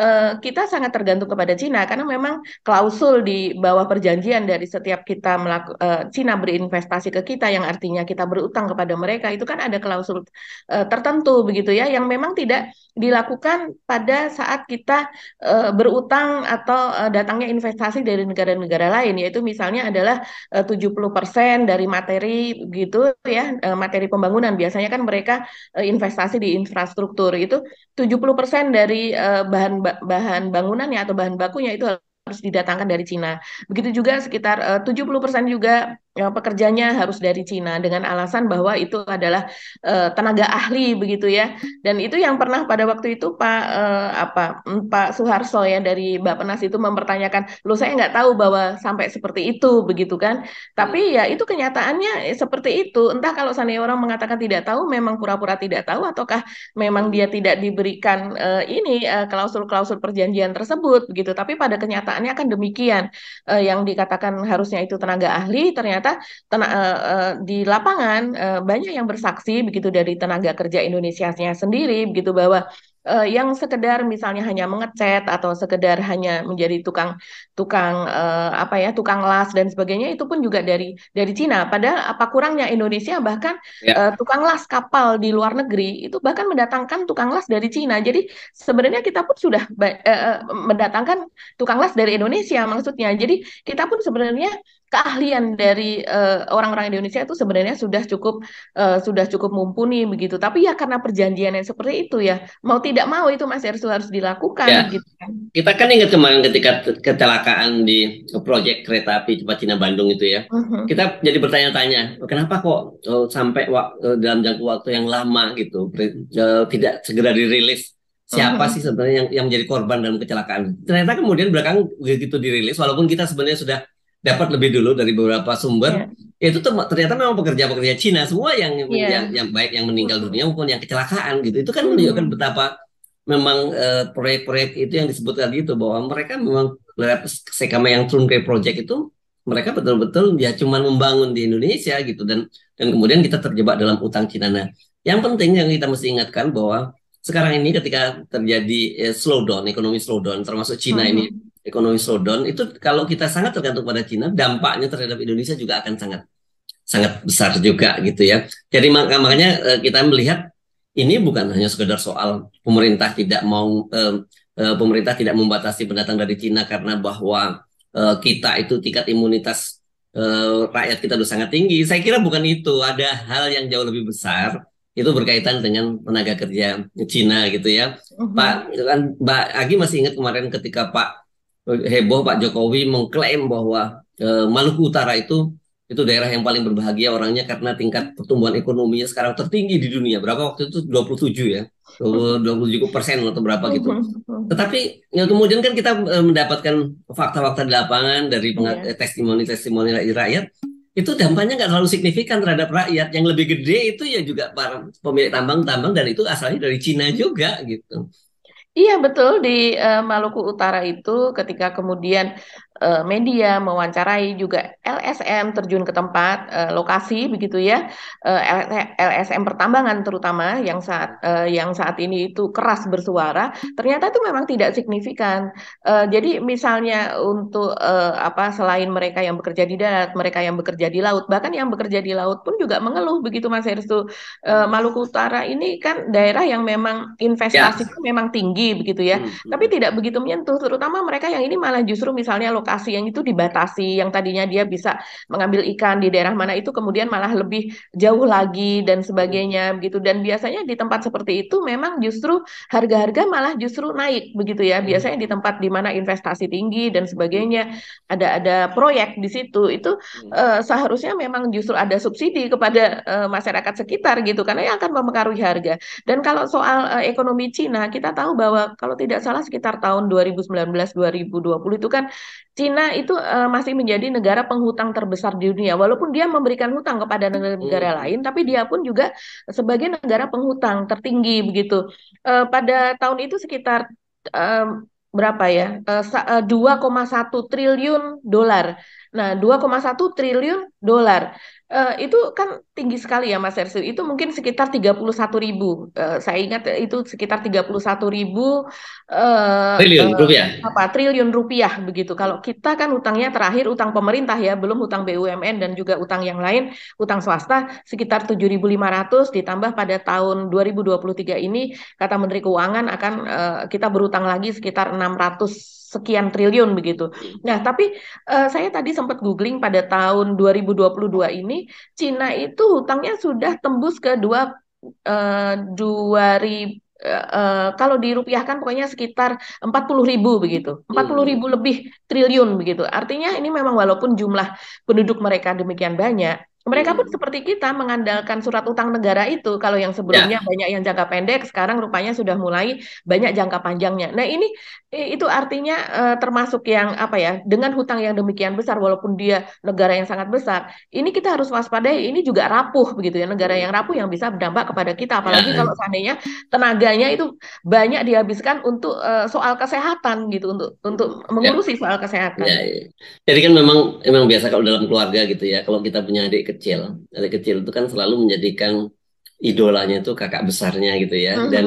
uh, kita sangat tergantung kepada Cina karena memang klausul di bawah perjanjian dari setiap kita melaku, uh, Cina berinvestasi ke kita yang artinya kita berutang kepada mereka itu kan ada klausul uh, tertentu begitu ya yang memang tidak dilakukan pada saat kita uh, berutang atau uh, datangnya investasi dari negara-negara lain yaitu misalnya adalah uh, 70% dari materi gitu ya uh, materi pembangunan. Biasanya kan mereka uh, investasi di infrastruktur itu 70% dari eh, bahan bahan bahan bangunannya atau bahan bakunya itu harus didatangkan dari Cina. Begitu juga sekitar eh, uh, 70% juga Eh, pekerjanya harus dari Cina dengan alasan bahwa itu adalah uh, tenaga ahli begitu ya dan itu yang pernah pada waktu itu Pak uh, apa mm, Pak Suharso ya dari Bappenas itu mempertanyakan lo saya nggak tahu bahwa sampai seperti itu begitu kan tapi iya. ya itu kenyataannya seperti itu entah kalau sana orang mengatakan tidak tahu memang pura-pura tidak tahu ataukah memang dia tidak diberikan uh, ini klausul-klausul uh, perjanjian tersebut begitu tapi pada kenyataannya akan demikian uh, yang dikatakan harusnya itu tenaga ahli ternyata ternyata tena, uh, di lapangan uh, banyak yang bersaksi begitu dari tenaga kerja indonesia sendiri begitu bahwa uh, yang sekedar misalnya hanya mengecat atau sekedar hanya menjadi tukang tukang uh, apa ya tukang las dan sebagainya itu pun juga dari dari Cina. Padahal apa kurangnya Indonesia bahkan ya. uh, tukang las kapal di luar negeri itu bahkan mendatangkan tukang las dari Cina. Jadi sebenarnya kita pun sudah uh, mendatangkan tukang las dari Indonesia maksudnya. Jadi kita pun sebenarnya keahlian dari eh, orang-orang uh, Indonesia itu sebenarnya sudah cukup uh, sudah cukup mumpuni begitu. Tapi ya karena perjanjian yang seperti itu ya mau tidak mau itu masih harus harus dilakukan. Ya. Gitu kan. Kita kan ingat kemarin ketika kecelakaan di proyek kereta api cepat Cina Bandung itu ya, uh-huh. kita jadi bertanya-tanya kenapa kok uh, sampai wak uh, dalam jangka waktu yang lama gitu uh, tidak segera dirilis siapa mm-hmm. sih sebenarnya yang yang menjadi korban dalam kecelakaan. Ternyata kemudian belakang begitu dirilis walaupun kita sebenarnya sudah dapat lebih dulu dari beberapa sumber yeah. itu ternyata memang pekerja-pekerja Cina semua yang, yeah. yang yang baik yang meninggal dunia maupun yang kecelakaan gitu itu kan menunjukkan hmm. betapa memang proyek eh, proyek-proyek itu yang disebutkan itu bahwa mereka memang lewat sekama yang turun project itu mereka betul-betul ya cuma membangun di Indonesia gitu dan dan kemudian kita terjebak dalam utang Cina nah yang penting yang kita mesti ingatkan bahwa sekarang ini ketika terjadi eh, slowdown ekonomi slowdown termasuk Cina -hmm. ini ekonomi slowdown itu kalau kita sangat tergantung pada Cina, dampaknya terhadap Indonesia juga akan sangat sangat besar juga gitu ya. Jadi mak makanya eh, kita melihat ini bukan hanya sekedar soal pemerintah tidak mau eh, pemerintah tidak membatasi pendatang dari Cina karena bahwa eh, kita itu tingkat imunitas rakyat kita sudah sangat tinggi. Saya kira bukan itu, ada hal yang jauh lebih besar itu berkaitan dengan tenaga kerja Cina gitu ya. Uh mm-hmm. -huh. Pak kan Mbak Agi masih ingat kemarin ketika Pak Eh, heboh Pak Jokowi mengklaim bahwa e, Maluku Utara itu itu daerah yang paling berbahagia orangnya karena tingkat pertumbuhan ekonominya sekarang tertinggi di dunia. Berapa waktu itu? 27 ya. 27 persen atau berapa gitu. Hmm, hmm. Tetapi ya, kemudian kan kita eh, mendapatkan fakta-fakta di lapangan dari iya. testimoni-testimoni yeah. rakyat itu dampaknya nggak terlalu signifikan terhadap rakyat yang lebih gede itu ya juga para pemilik tambang-tambang dan itu asalnya dari Cina juga gitu Iya betul di uh, Maluku Utara itu ketika kemudian Eh, media, mewawancarai juga LSM terjun ke tempat uh, lokasi begitu ya. Uh, eh, LSM pertambangan terutama yang saat uh, yang saat ini itu keras bersuara, ternyata itu memang tidak signifikan. Uh, jadi misalnya untuk uh, apa selain mereka yang bekerja di darat, mereka yang bekerja di laut, bahkan yang bekerja di laut pun juga mengeluh begitu Mas Hersu. Uh, Maluku Utara ini kan daerah yang memang investasi ya. memang tinggi begitu ya. Hmm, hmm. Tapi tidak begitu menyentuh terutama mereka yang ini malah justru misalnya lokasi lokasi yang itu dibatasi, yang tadinya dia bisa mengambil ikan di daerah mana itu kemudian malah lebih jauh lagi dan sebagainya begitu. Dan biasanya di tempat seperti itu memang justru harga-harga malah justru naik begitu ya. Hmm. Biasanya di tempat di mana investasi tinggi dan hmm. sebagainya ada ada proyek di situ itu uh, seharusnya memang justru ada subsidi kepada uh, masyarakat sekitar gitu karena yang akan mempengaruhi harga. Dan kalau soal uh, ekonomi Cina kita tahu bahwa kalau tidak salah sekitar tahun 2019 2020 itu kan Cina itu uh, masih menjadi negara penghutang terbesar di dunia. Walaupun dia memberikan hutang kepada hmm. negara-negara hmm. lain, tapi dia pun juga sebagai negara penghutang tertinggi begitu. Uh, pada tahun itu sekitar uh, berapa ya? Uh, 2,1 triliun dolar. Nah, 2,1 triliun dolar. Uh, itu kan tinggi sekali ya Mas Ersil. Itu mungkin sekitar 31 ribu. Uh, saya ingat itu sekitar 31 ribu uh, triliun rupiah. Apa triliun rupiah begitu. Kalau kita kan utangnya terakhir utang pemerintah ya, belum utang BUMN dan juga utang yang lain, utang swasta sekitar 7.500 ditambah pada tahun 2023 ini kata Menteri Keuangan akan uh, kita berutang lagi sekitar 600 sekian triliun begitu. Nah, tapi uh, saya tadi sempat googling pada tahun 2022 ini Cina itu hutangnya sudah tembus ke dua eh, dua ribu Uh, eh, eh, kalau dirupiahkan pokoknya sekitar empat puluh ribu begitu, empat puluh ribu hmm. lebih triliun begitu. Artinya ini memang walaupun jumlah penduduk mereka demikian banyak, mereka pun hmm. seperti kita mengandalkan surat utang negara itu. Kalau yang ya. sebelumnya ya. banyak yang jangka pendek, sekarang rupanya sudah mulai banyak jangka panjangnya. Nah ini itu artinya eh, termasuk yang apa ya? Dengan hutang yang demikian besar, walaupun dia negara yang sangat besar, ini kita harus waspadai. Ini juga rapuh begitu ya, negara yang rapuh yang bisa berdampak kepada kita. Ya. Apalagi ya. kalau seandainya tenaganya itu banyak dihabiskan untuk eh, soal kesehatan gitu, untuk untuk ya. mengurusi ya. soal kesehatan. Ya, ya. Jadi kan memang memang biasa kalau dalam keluarga gitu ya, kalau kita punya adik kecil dari kecil itu kan selalu menjadikan idolanya itu kakak besarnya gitu ya hmm. dan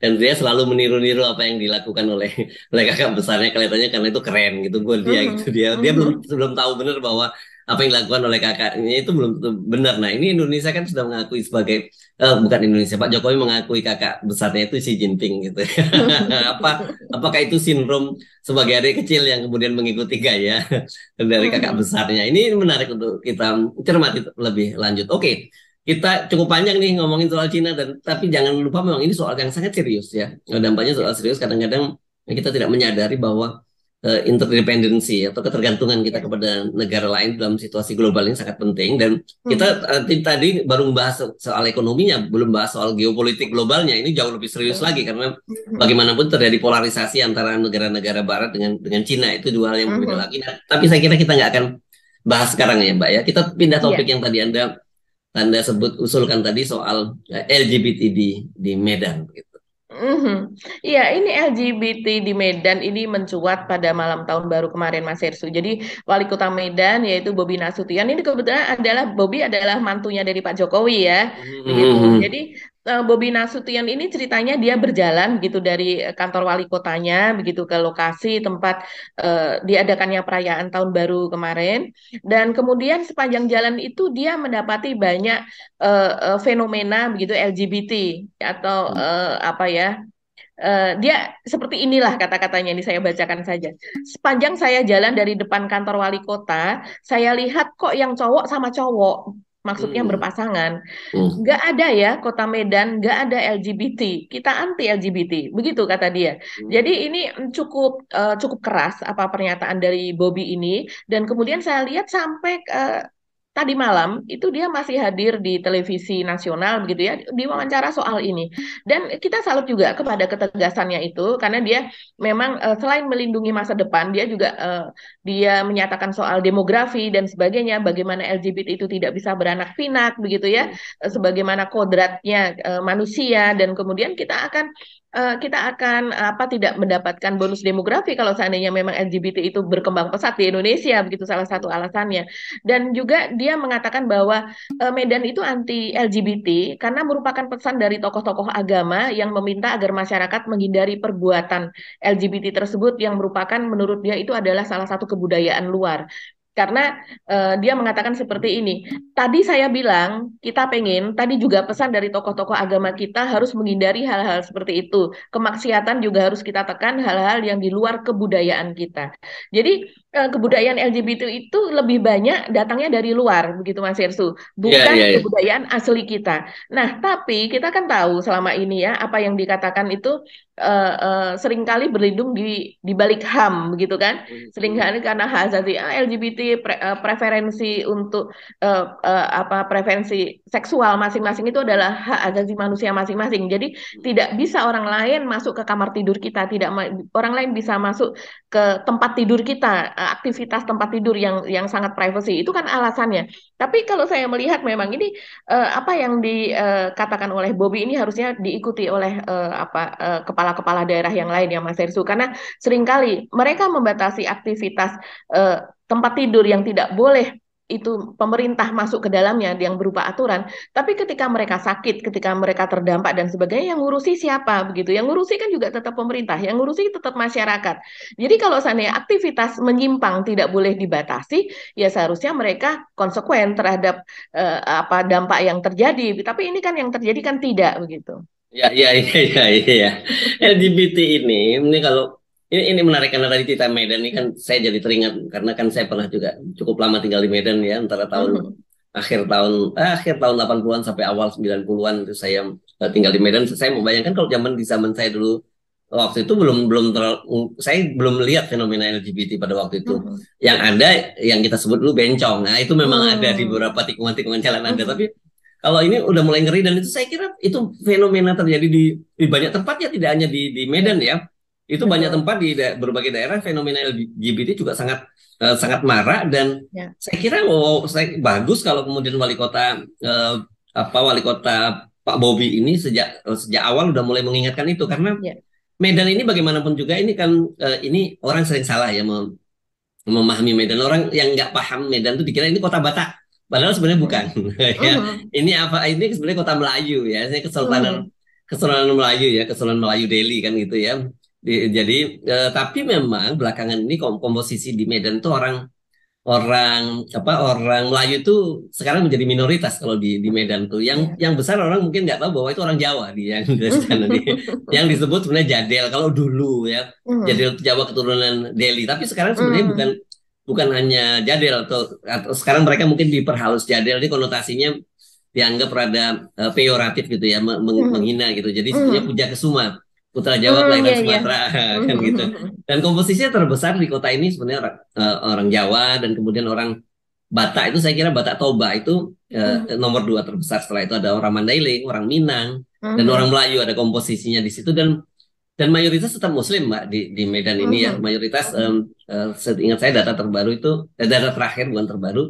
dan dia selalu meniru-niru apa yang dilakukan oleh oleh kakak besarnya kelihatannya karena itu keren gitu buat dia uh gitu dia dia hmm. belum belum tahu benar bahwa apa yang dilakukan oleh kakaknya itu belum benar. Nah ini Indonesia kan sudah mengakui sebagai uh, bukan Indonesia Pak Jokowi mengakui kakak besarnya itu Xi Jinping gitu. apa apakah itu sindrom sebagai adik kecil yang kemudian mengikuti gaya dari hmm. kakak besarnya? Ini menarik untuk kita cermati lebih lanjut. Oke. Okay kita cukup panjang nih ngomongin soal Cina dan tapi jangan lupa memang ini soal yang sangat serius ya dampaknya soal serius kadang-kadang kita tidak menyadari bahwa uh, interdependensi atau ketergantungan kita iya. kepada negara lain dalam situasi global ini sangat penting dan hmm. kita hmm. tadi baru membahas soal ekonominya belum bahas soal geopolitik globalnya ini jauh lebih serius iya. lagi karena hmm. bagaimanapun terjadi polarisasi antara negara-negara barat dengan dengan Cina itu dua hal yang berbeda hmm. lagi nah, tapi saya kira kita nggak akan bahas sekarang ya Mbak ya kita pindah iya. topik yeah. yang tadi Anda Anda sebut usulkan tadi soal eh, LGBT di di Medan gitu. Mhm. Iya, ini LGBT di Medan ini mencuat pada malam tahun baru kemarin Mas Hersu. Jadi wali kota Medan yaitu Bobi Nasution ini kebetulan adalah Bobi adalah mantunya dari Pak Jokowi ya. Mm -hmm. Jadi Eh, Bobi Nasution ini ceritanya dia berjalan gitu dari eh, kantor wali kotanya begitu ke lokasi tempat uh, diadakannya perayaan tahun baru kemarin dan kemudian sepanjang jalan itu dia mendapati banyak uh, fenomena begitu LGBT atau uh, apa ya uh, dia seperti inilah kata-katanya ini saya bacakan saja. Sepanjang saya jalan dari depan kantor wali kota, saya lihat kok yang cowok sama cowok maksudnya berpasangan. Mm. Nggak ada ya kota Medan, nggak ada LGBT. Kita anti LGBT, begitu kata dia. Mm. Jadi ini cukup uh, cukup keras apa pernyataan dari Bobby ini. Dan kemudian saya lihat sampai uh, tadi malam itu dia masih hadir di televisi nasional begitu ya di wawancara soal ini dan kita salut juga kepada ketegasannya itu karena dia memang uh, selain melindungi masa depan dia juga uh, dia menyatakan soal demografi dan sebagainya bagaimana LGBT itu tidak bisa beranak pinak begitu ya iya. eh, sebagaimana kodratnya uh, manusia dan kemudian kita akan uh, kita akan apa tidak mendapatkan bonus demografi kalau seandainya memang LGBT itu berkembang pesat di Indonesia begitu salah satu alasannya dan juga dia mengatakan bahwa uh, Medan itu anti LGBT karena merupakan pesan dari tokoh-tokoh agama yang meminta agar masyarakat menghindari perbuatan LGBT tersebut yang merupakan menurut dia itu adalah salah satu kebudayaan luar karena uh, dia mengatakan seperti ini. Tadi saya bilang kita pengen, tadi juga pesan dari tokoh-tokoh agama kita harus menghindari hal-hal seperti itu. Kemaksiatan juga harus kita tekan hal-hal yang di luar kebudayaan kita. Jadi uh, kebudayaan LGBT itu lebih banyak datangnya dari luar, begitu Mas Irsu, iya, bukan yeah, yeah, yeah. kebudayaan asli kita. Nah, tapi kita kan tahu selama ini ya apa yang dikatakan itu uh, uh, seringkali berlindung di di balik HAM begitu kan iya. seringkali karena hak asasi ah, LGBT pre, uh, preferensi untuk uh, uh, apa preferensi seksual masing-masing itu adalah hak asasi manusia masing-masing jadi hmm. tidak bisa orang lain masuk ke kamar tidur kita tidak orang lain bisa masuk ke tempat tidur kita aktivitas tempat tidur yang yang sangat privacy itu kan alasannya tapi kalau saya melihat memang ini uh, apa yang dikatakan oleh Bobby ini harusnya diikuti oleh uh, apa uh, kepala kepala-kepala daerah yang lain ya Mas Ersu karena seringkali mereka membatasi aktivitas eh, tempat tidur yang tidak boleh itu pemerintah masuk ke dalamnya yang berupa aturan, tapi ketika mereka sakit, ketika mereka terdampak dan sebagainya, yang ngurusi siapa begitu? Yang ngurusi kan juga tetap pemerintah, yang ngurusi tetap masyarakat. Jadi kalau seandainya aktivitas menyimpang tidak boleh dibatasi, ya seharusnya mereka konsekuen terhadap eh, apa dampak yang terjadi. Tapi ini kan yang terjadi kan tidak begitu. Ya ya, ya, ya, ya, ya, ya. LGBT ini, ini kalau ini ini menarik karena tadi cerita Medan ini kan saya jadi teringat karena kan saya pernah juga cukup lama tinggal di Medan ya antara tahun -hmm akhir tahun eh, akhir tahun 80-an sampai awal 90-an itu saya eh, tinggal di Medan. Saya membayangkan kalau zaman di zaman saya dulu waktu itu belum belum terlalu, saya belum lihat fenomena LGBT pada waktu itu. Hmm. Yang ada yang kita sebut dulu bencong. Nah, itu memang hmm. ada di hmm. beberapa tikungan-tikungan jalan Anda, hmm. tapi kalau ini udah mulai ngeri dan itu saya kira itu fenomena terjadi di, di banyak tempat ya tidak hanya di di Medan ya itu ya. banyak tempat di da berbagai daerah fenomena LGBT juga sangat uh, sangat marak dan ya. saya kira wow, saya bagus kalau kemudian wali kota uh, apa wali kota Pak Bobi ini sejak eh, sejak awal udah mulai mengingatkan itu karena ya. Medan ini bagaimanapun juga ini kan uh, ini orang sering salah ya mem memahami Medan orang yang nggak paham Medan itu dikira ini kota Batak Padahal sebenarnya bukan. Hmm. ya. Uh -huh. Ini apa? Ini sebenarnya kota Melayu ya. Ini kesultanan uh -huh. kesultanan Melayu ya, kesultanan Melayu Delhi kan gitu ya. Di, jadi eh, tapi memang belakangan ini kom komposisi di Medan tuh orang orang apa orang Melayu itu sekarang menjadi minoritas kalau di di Medan tuh yang yeah. yang besar orang mungkin nggak tahu bahwa itu orang Jawa di yang di sana di, uh-huh. yang disebut sebenarnya jadel kalau dulu ya mm. jadel Jawa keturunan Delhi tapi sekarang sebenarnya mm. bukan bukan hanya jadil atau, atau sekarang mereka mungkin diperhalus jadil ini konotasinya dianggap rada uh, peyoratif gitu ya meng mm. menghina gitu jadi sebenarnya hmm. puja kesuma putra Jawa mm, yeah, iya, iya. Sumatera yeah. kan hmm, hmm, gitu dan komposisinya terbesar di kota ini sebenarnya orang, uh, orang Jawa dan kemudian orang Batak itu saya kira Batak Toba itu uh, mm. nomor dua terbesar setelah itu ada orang Mandailing orang Minang mm. dan orang Melayu ada komposisinya di situ dan dan mayoritas tetap muslim mbak di di Medan ini ya mm-hmm. mayoritas um, uh, ingat saya data terbaru itu eh, data terakhir bukan terbaru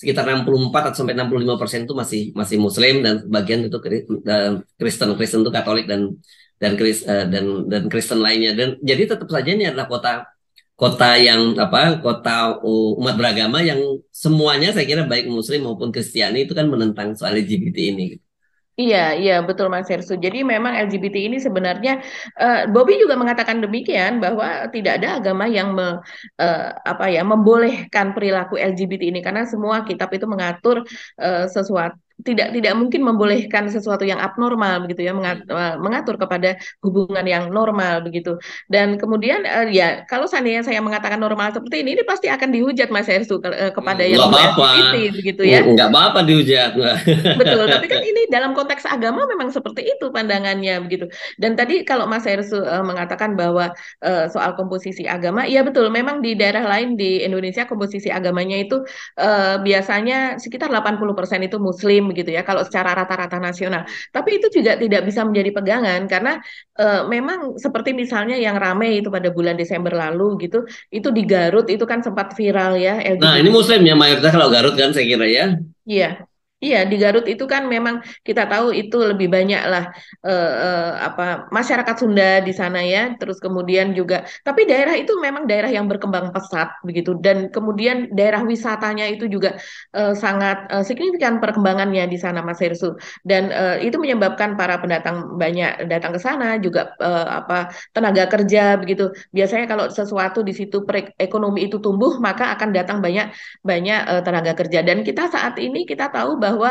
sekitar 64 atau sampai 65 persen itu masih masih muslim dan bagian itu eh, Kristen Kristen itu Katolik dan dan Chris, uh, eh, dan dan Kristen lainnya dan jadi tetap saja ini adalah kota kota yang apa kota umat beragama yang semuanya saya kira baik muslim maupun kristiani itu kan menentang soal LGBT ini Iya, iya betul Mas Hersu. Jadi memang LGBT ini sebenarnya uh, eh, Bobby juga mengatakan demikian bahwa tidak ada agama yang me, uh, apa ya membolehkan perilaku LGBT ini karena semua kitab itu mengatur uh, sesuatu tidak tidak mungkin membolehkan sesuatu yang abnormal begitu ya mengatur, iya. eh, mengatur kepada hubungan yang normal begitu dan kemudian uh, ya kalau seandainya saya mengatakan normal seperti ini ini pasti akan dihujat Mas Ersu ke, uh, kepada yang apa -apa. begitu ya nggak apa-apa dihujat betul tapi kan ini dalam konteks agama memang seperti itu pandangannya begitu dan tadi kalau Mas Ersu uh, mengatakan bahwa uh, soal komposisi agama ya betul memang di daerah lain di Indonesia komposisi agamanya itu uh, biasanya sekitar 80% itu muslim begitu ya kalau secara rata-rata nasional. Tapi itu juga tidak bisa menjadi pegangan karena e, memang seperti misalnya yang ramai itu pada bulan Desember lalu gitu, itu di Garut itu kan sempat viral ya. LGBT. Nah ini Muslim ya mayoritas kalau Garut kan saya kira ya. Iya, Iya di Garut itu kan memang kita tahu itu lebih banyak lah eh, eh, apa masyarakat Sunda di sana ya, terus kemudian juga tapi daerah itu memang daerah yang berkembang pesat begitu dan kemudian daerah wisatanya itu juga eh, sangat eh, signifikan perkembangannya di sana Mas Hersu dan eh, itu menyebabkan para pendatang banyak datang ke sana juga eh, apa tenaga kerja begitu. Biasanya kalau sesuatu di situ ekonomi itu tumbuh maka akan datang banyak banyak eh, tenaga kerja dan kita saat ini kita tahu bahwa bahwa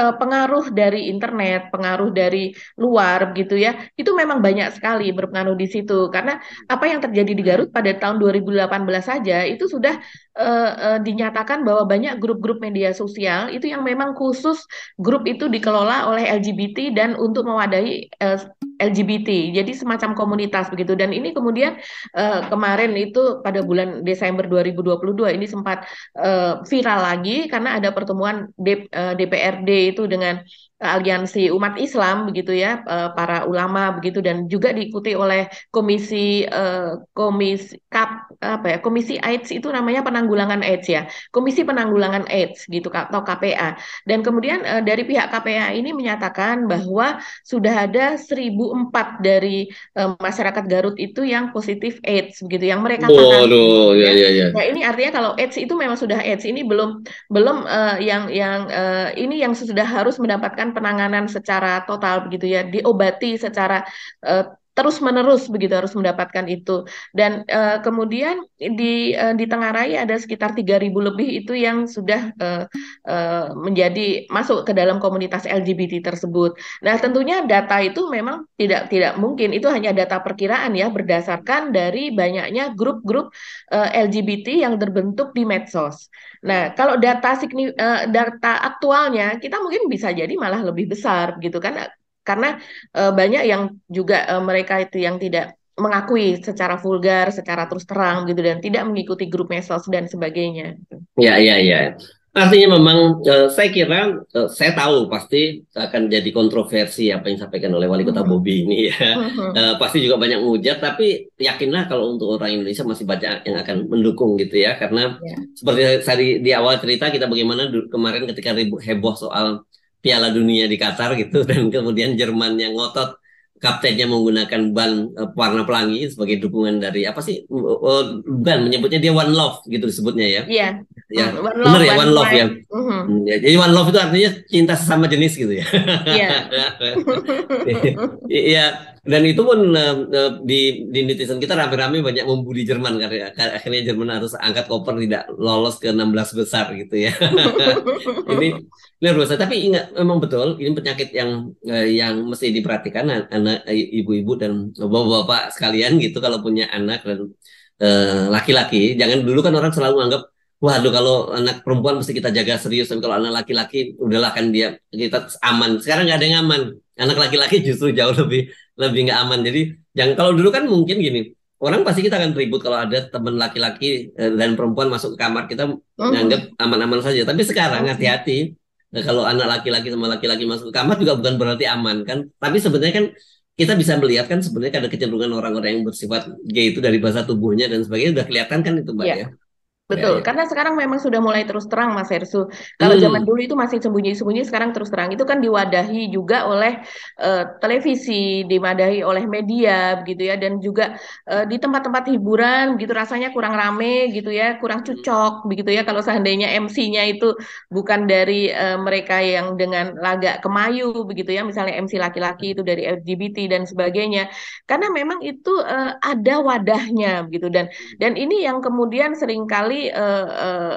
eh, pengaruh dari internet, pengaruh dari luar gitu ya, itu memang banyak sekali berpengaruh di situ. Karena apa yang terjadi di Garut hmm. pada tahun 2018 saja itu sudah uh, dinyatakan bahwa banyak grup-grup media sosial itu yang memang khusus grup itu dikelola oleh LGBT dan untuk mewadahi uh, eh, LGBT. Jadi semacam komunitas begitu dan ini kemudian uh, kemarin itu pada bulan Desember 2022 ini sempat uh, viral lagi karena ada pertemuan D, uh, DPRD itu dengan aliansi umat Islam begitu ya eh, para ulama begitu dan juga diikuti oleh komisi eh, komisi kap apa ya komisi AIDS itu namanya penanggulangan AIDS ya komisi penanggulangan AIDS gitu atau KPA dan kemudian eh, dari pihak KPA ini menyatakan bahwa sudah ada 1004 dari masyarakat Garut itu yang positif AIDS begitu yang mereka tangani. Oh, ya, ya, ya. Nah ini artinya kalau AIDS itu memang sudah AIDS ini belum belum uh, yang yang ini yang sudah harus mendapatkan mendapatkan penanganan secara total begitu ya, diobati secara uh, eh, terus menerus begitu harus mendapatkan itu dan uh, kemudian di uh, di tengah raya ada sekitar 3.000 lebih itu yang sudah uh, uh, menjadi masuk ke dalam komunitas LGBT tersebut. Nah tentunya data itu memang tidak tidak mungkin itu hanya data perkiraan ya berdasarkan dari banyaknya grup-grup uh, LGBT yang terbentuk di medsos. Nah, iya. kalau data signi, uh, data aktualnya kita mungkin bisa jadi malah lebih besar gitu kan karena uh, banyak yang juga uh, mereka itu yang tidak mengakui secara vulgar, secara terus terang gitu dan tidak mengikuti grup mesos dan sebagainya. Ya, ya, ya. Artinya memang eh, saya kira eh, saya tahu pasti akan jadi kontroversi apa yang disampaikan oleh wali kota hmm. Bobi ini ya. Hmm. eh, pasti juga banyak mujar tapi yakinlah kalau untuk orang Indonesia masih banyak yang akan mendukung gitu ya karena ya. seperti tadi di awal cerita kita bagaimana kemarin ketika heboh soal Piala Dunia di Qatar gitu dan kemudian Jerman yang ngotot kaptennya menggunakan ban uh, warna pelangi sebagai dukungan dari apa sih uh, ban menyebutnya dia one love gitu disebutnya ya. Iya. Yeah. Ya. Oh, one love, ya one, one love ya. Uh mhm. -huh. Hmm, ya, jadi one love itu artinya cinta sesama jenis gitu ya. Iya. Iya dan itu pun uh, di di netizen kita rame-rame banyak membudi Jerman karena ya. kan akhirnya Jerman harus angkat koper tidak lolos ke 16 besar gitu ya. ini ini biasa Tapi ingat memang betul ini penyakit yang uh, yang mesti diperhatikan anak ibu-ibu dan bapak-bapak sekalian gitu kalau punya anak dan laki laki-laki. Jangan dulu kan orang selalu anggap Waduh kalau anak perempuan mesti kita jaga serius tapi kalau anak laki-laki udahlah kan dia kita aman. Sekarang nggak ada yang aman. Anak laki-laki justru jauh lebih lebih nggak aman. Jadi yang kalau dulu kan mungkin gini, orang pasti kita akan ribut kalau ada teman laki-laki eh, dan perempuan masuk ke kamar kita menganggap hmm. -huh. aman-aman saja. Tapi sekarang hmm. hati-hati nah, kalau anak laki-laki sama laki-laki masuk ke kamar juga bukan berarti aman kan. Tapi sebenarnya kan kita bisa melihat kan sebenarnya ada kecenderungan orang-orang yang bersifat gay itu dari bahasa tubuhnya dan sebagainya sudah kelihatan kan itu mbak yeah. ya. Betul, ya, ya. karena sekarang memang sudah mulai terus terang Mas Hersu. Kalau hmm. zaman dulu itu masih sembunyi-sembunyi, sekarang terus terang. Itu kan diwadahi juga oleh uh, televisi, dimadahi oleh media gitu ya dan juga uh, di tempat-tempat hiburan gitu rasanya kurang rame gitu ya, kurang hmm. cocok begitu ya kalau seandainya MC-nya itu bukan dari uh, mereka yang dengan laga kemayu begitu ya, misalnya MC laki-laki itu dari LGBT dan sebagainya. Karena memang itu uh, ada wadahnya gitu dan hmm. dan ini yang kemudian seringkali seringkali uh, eh,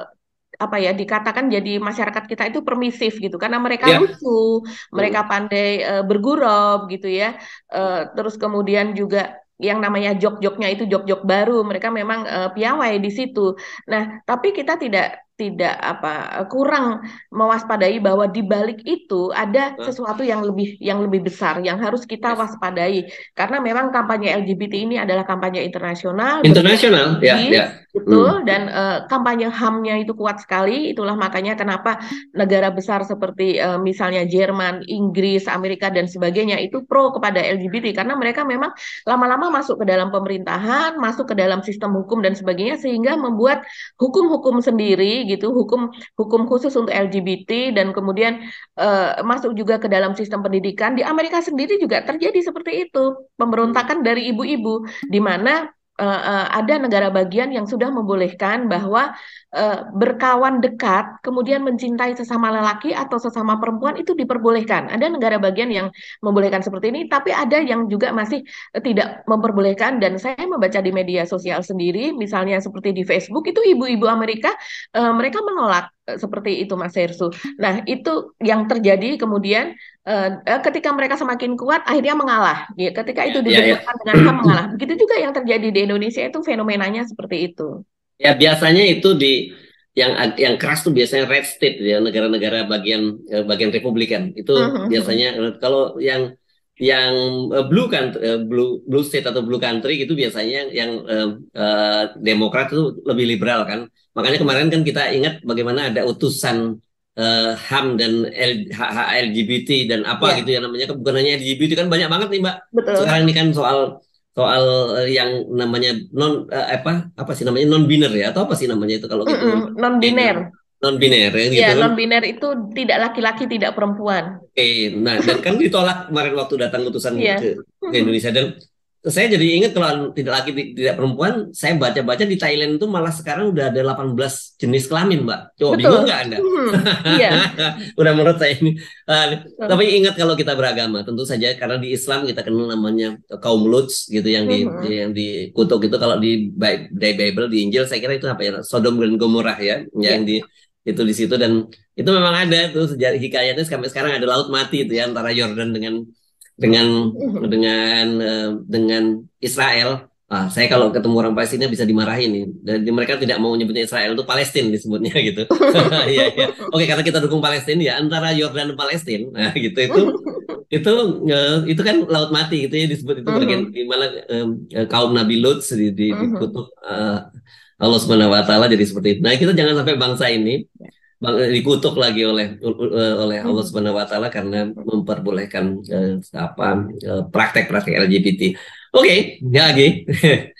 uh, eh, apa ya dikatakan jadi masyarakat kita itu permisif gitu karena mereka yeah. lucu, mereka pandai uh, bergurau gitu ya. Uh, terus kemudian juga yang namanya jok-joknya itu jok-jok baru, mereka memang uh, piawai di situ. Nah, tapi kita tidak tidak apa kurang mewaspadai bahwa di balik itu ada sesuatu yang lebih yang lebih besar yang harus kita waspadai karena memang kampanye LGBT ini adalah kampanye internasional internasional ya yeah. betul hmm. dan uh, kampanye HAM-nya itu kuat sekali itulah makanya kenapa negara besar seperti uh, misalnya Jerman, Inggris, Amerika dan sebagainya itu pro kepada LGBT karena mereka memang lama-lama masuk ke dalam pemerintahan, masuk ke dalam sistem hukum dan sebagainya sehingga membuat hukum-hukum sendiri gitu hukum hukum khusus untuk LGBT dan kemudian uh, masuk juga ke dalam sistem pendidikan di Amerika sendiri juga terjadi seperti itu pemberontakan dari ibu-ibu di mana uh, ada negara bagian yang sudah membolehkan bahwa uh, berkawan dekat kemudian mencintai sesama lelaki atau sesama perempuan itu diperbolehkan. Ada negara bagian yang membolehkan seperti ini, tapi ada yang juga masih tidak memperbolehkan. Dan saya membaca di media sosial sendiri, misalnya seperti di Facebook itu ibu-ibu Amerika uh, mereka menolak Eh, seperti itu Mas Hersu. Nah itu yang terjadi kemudian uh, ketika mereka semakin kuat akhirnya mengalah. Ya, ketika itu ya, ya. dengan ham mengalah. Begitu juga yang terjadi di Indonesia itu fenomenanya seperti itu. Ya biasanya itu di yang yang keras tuh biasanya red state ya negara-negara bagian bagian republikan itu uh mhm. -huh. biasanya kalau yang yang uh, blue kan uh, blue blue state atau blue country itu biasanya yang uh, uh, Demokrat itu lebih liberal kan. Makanya kemarin kan kita ingat bagaimana ada utusan uh, HAM dan L, H, H, LGBT dan apa yeah. gitu yang namanya bukan hanya LGBT kan banyak banget nih Mbak. Betul. Sekarang ini kan soal soal yang namanya non uh, apa apa sih namanya non biner ya atau apa sih namanya itu kalau mm -mm, gitu non biner non biner ya, gitu yeah, kan. non biner itu tidak laki-laki tidak perempuan nah dan kan ditolak kemarin waktu datang utusan yeah. ke, Indonesia dan saya jadi ingat kalau tidak lagi tidak perempuan, saya baca-baca di Thailand itu malah sekarang udah ada 18 jenis kelamin, Mbak. Coba Betul. bingung nggak Anda? Hmm, yeah. udah menurut saya ini. Uh, tapi ingat kalau kita beragama, tentu saja karena di Islam kita kenal namanya kaum Lutz gitu yang di uh-huh. yang dikutuk itu kalau di Bible di Injil saya kira itu apa ya? Sodom dan Gomorrah ya, yeah. yang iya. di itu di situ dan itu memang ada tuh sejarah hikayatnya sampai sekarang ada laut mati itu ya antara Jordan dengan dengan mm-hmm. dengan eh, dengan Israel. Ah, saya kalau ketemu orang Palestina bisa dimarahin nih. Dan mereka tidak mau nyebutnya Israel itu Palestina disebutnya gitu. Iya, iya. Oke, karena kita dukung Palestina ya antara Jordan dan Palestina. Nah, gitu itu itu eh, itu kan laut mati gitu ya disebut itu bagian uh di mana um, kaum Nabi Lut di, di, di mm-hmm. kutub uh, Allah Subhanahu wa taala jadi seperti itu. Nah, kita jangan sampai bangsa ini bang, dikutuk lagi oleh eh, oleh Allah Subhanahu wa taala karena memperbolehkan eh, apa eh, praktek-praktek LGBT. Oke, okay, ya lagi.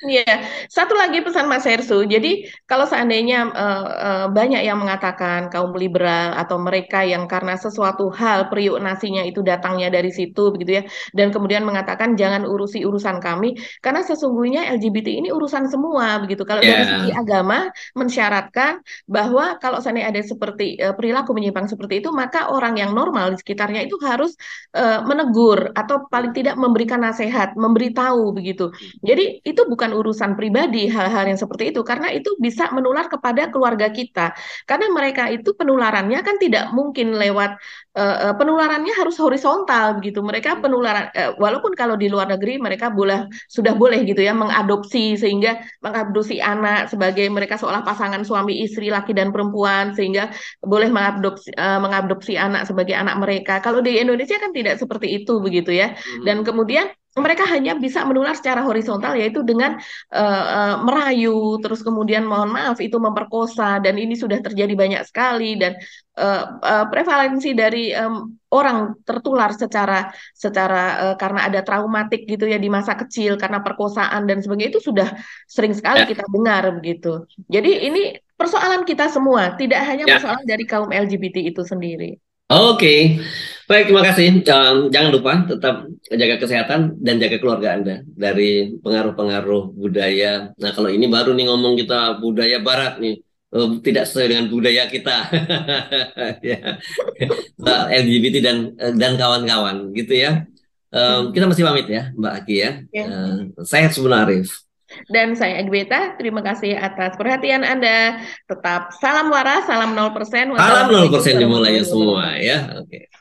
Iya, yeah. satu lagi pesan Mas Hersu. Jadi kalau seandainya uh, uh, banyak yang mengatakan kaum liberal atau mereka yang karena sesuatu hal periuk nasinya itu datangnya dari situ begitu ya, dan kemudian mengatakan jangan urusi urusan kami karena sesungguhnya LGBT ini urusan semua begitu. Kalau yeah. dari iya. segi agama mensyaratkan bahwa kalau seandainya ada seperti uh, perilaku menyimpang seperti itu, maka orang yang normal di sekitarnya itu harus uh, menegur atau paling tidak memberikan nasihat, memberitahu tahu begitu. Hmm. Jadi itu bukan urusan pribadi hal-hal yang seperti itu karena itu bisa menular kepada keluarga kita. Karena mereka itu penularannya kan tidak mungkin lewat uh, penularannya harus horizontal begitu. Mereka hmm. penularan uh, walaupun kalau di luar negeri mereka boleh sudah boleh gitu ya mengadopsi sehingga mengadopsi anak sebagai mereka seolah pasangan suami istri laki dan perempuan sehingga boleh mengadopsi uh, mengadopsi anak sebagai anak mereka. Kalau di Indonesia kan tidak seperti itu begitu ya. Hmm. Dan kemudian mereka hanya bisa menular secara horizontal yaitu dengan uh, merayu terus kemudian mohon maaf itu memperkosa dan ini sudah terjadi banyak sekali dan uh, uh, prevalensi dari um, orang tertular secara secara uh, karena ada traumatik gitu ya di masa kecil karena perkosaan dan sebagainya itu sudah sering sekali ya. kita dengar begitu. Jadi ini persoalan kita semua, tidak hanya ya. persoalan dari kaum LGBT itu sendiri. Oke, baik terima kasih. Jangan, jangan lupa tetap jaga kesehatan dan jaga keluarga Anda dari pengaruh-pengaruh budaya. Nah kalau ini baru nih ngomong kita budaya Barat nih. Eh, tidak sesuai dengan budaya kita ya. LGBT dan eh, dan kawan-kawan gitu ya um, kita masih pamit ya Mbak Aki ya, ya. Uh, saya sebenarnya dan saya Agbeta. terima kasih atas perhatian Anda. Tetap salam waras, salam 0%. Salam 0% dimulai ya semua ya. Oke. Okay.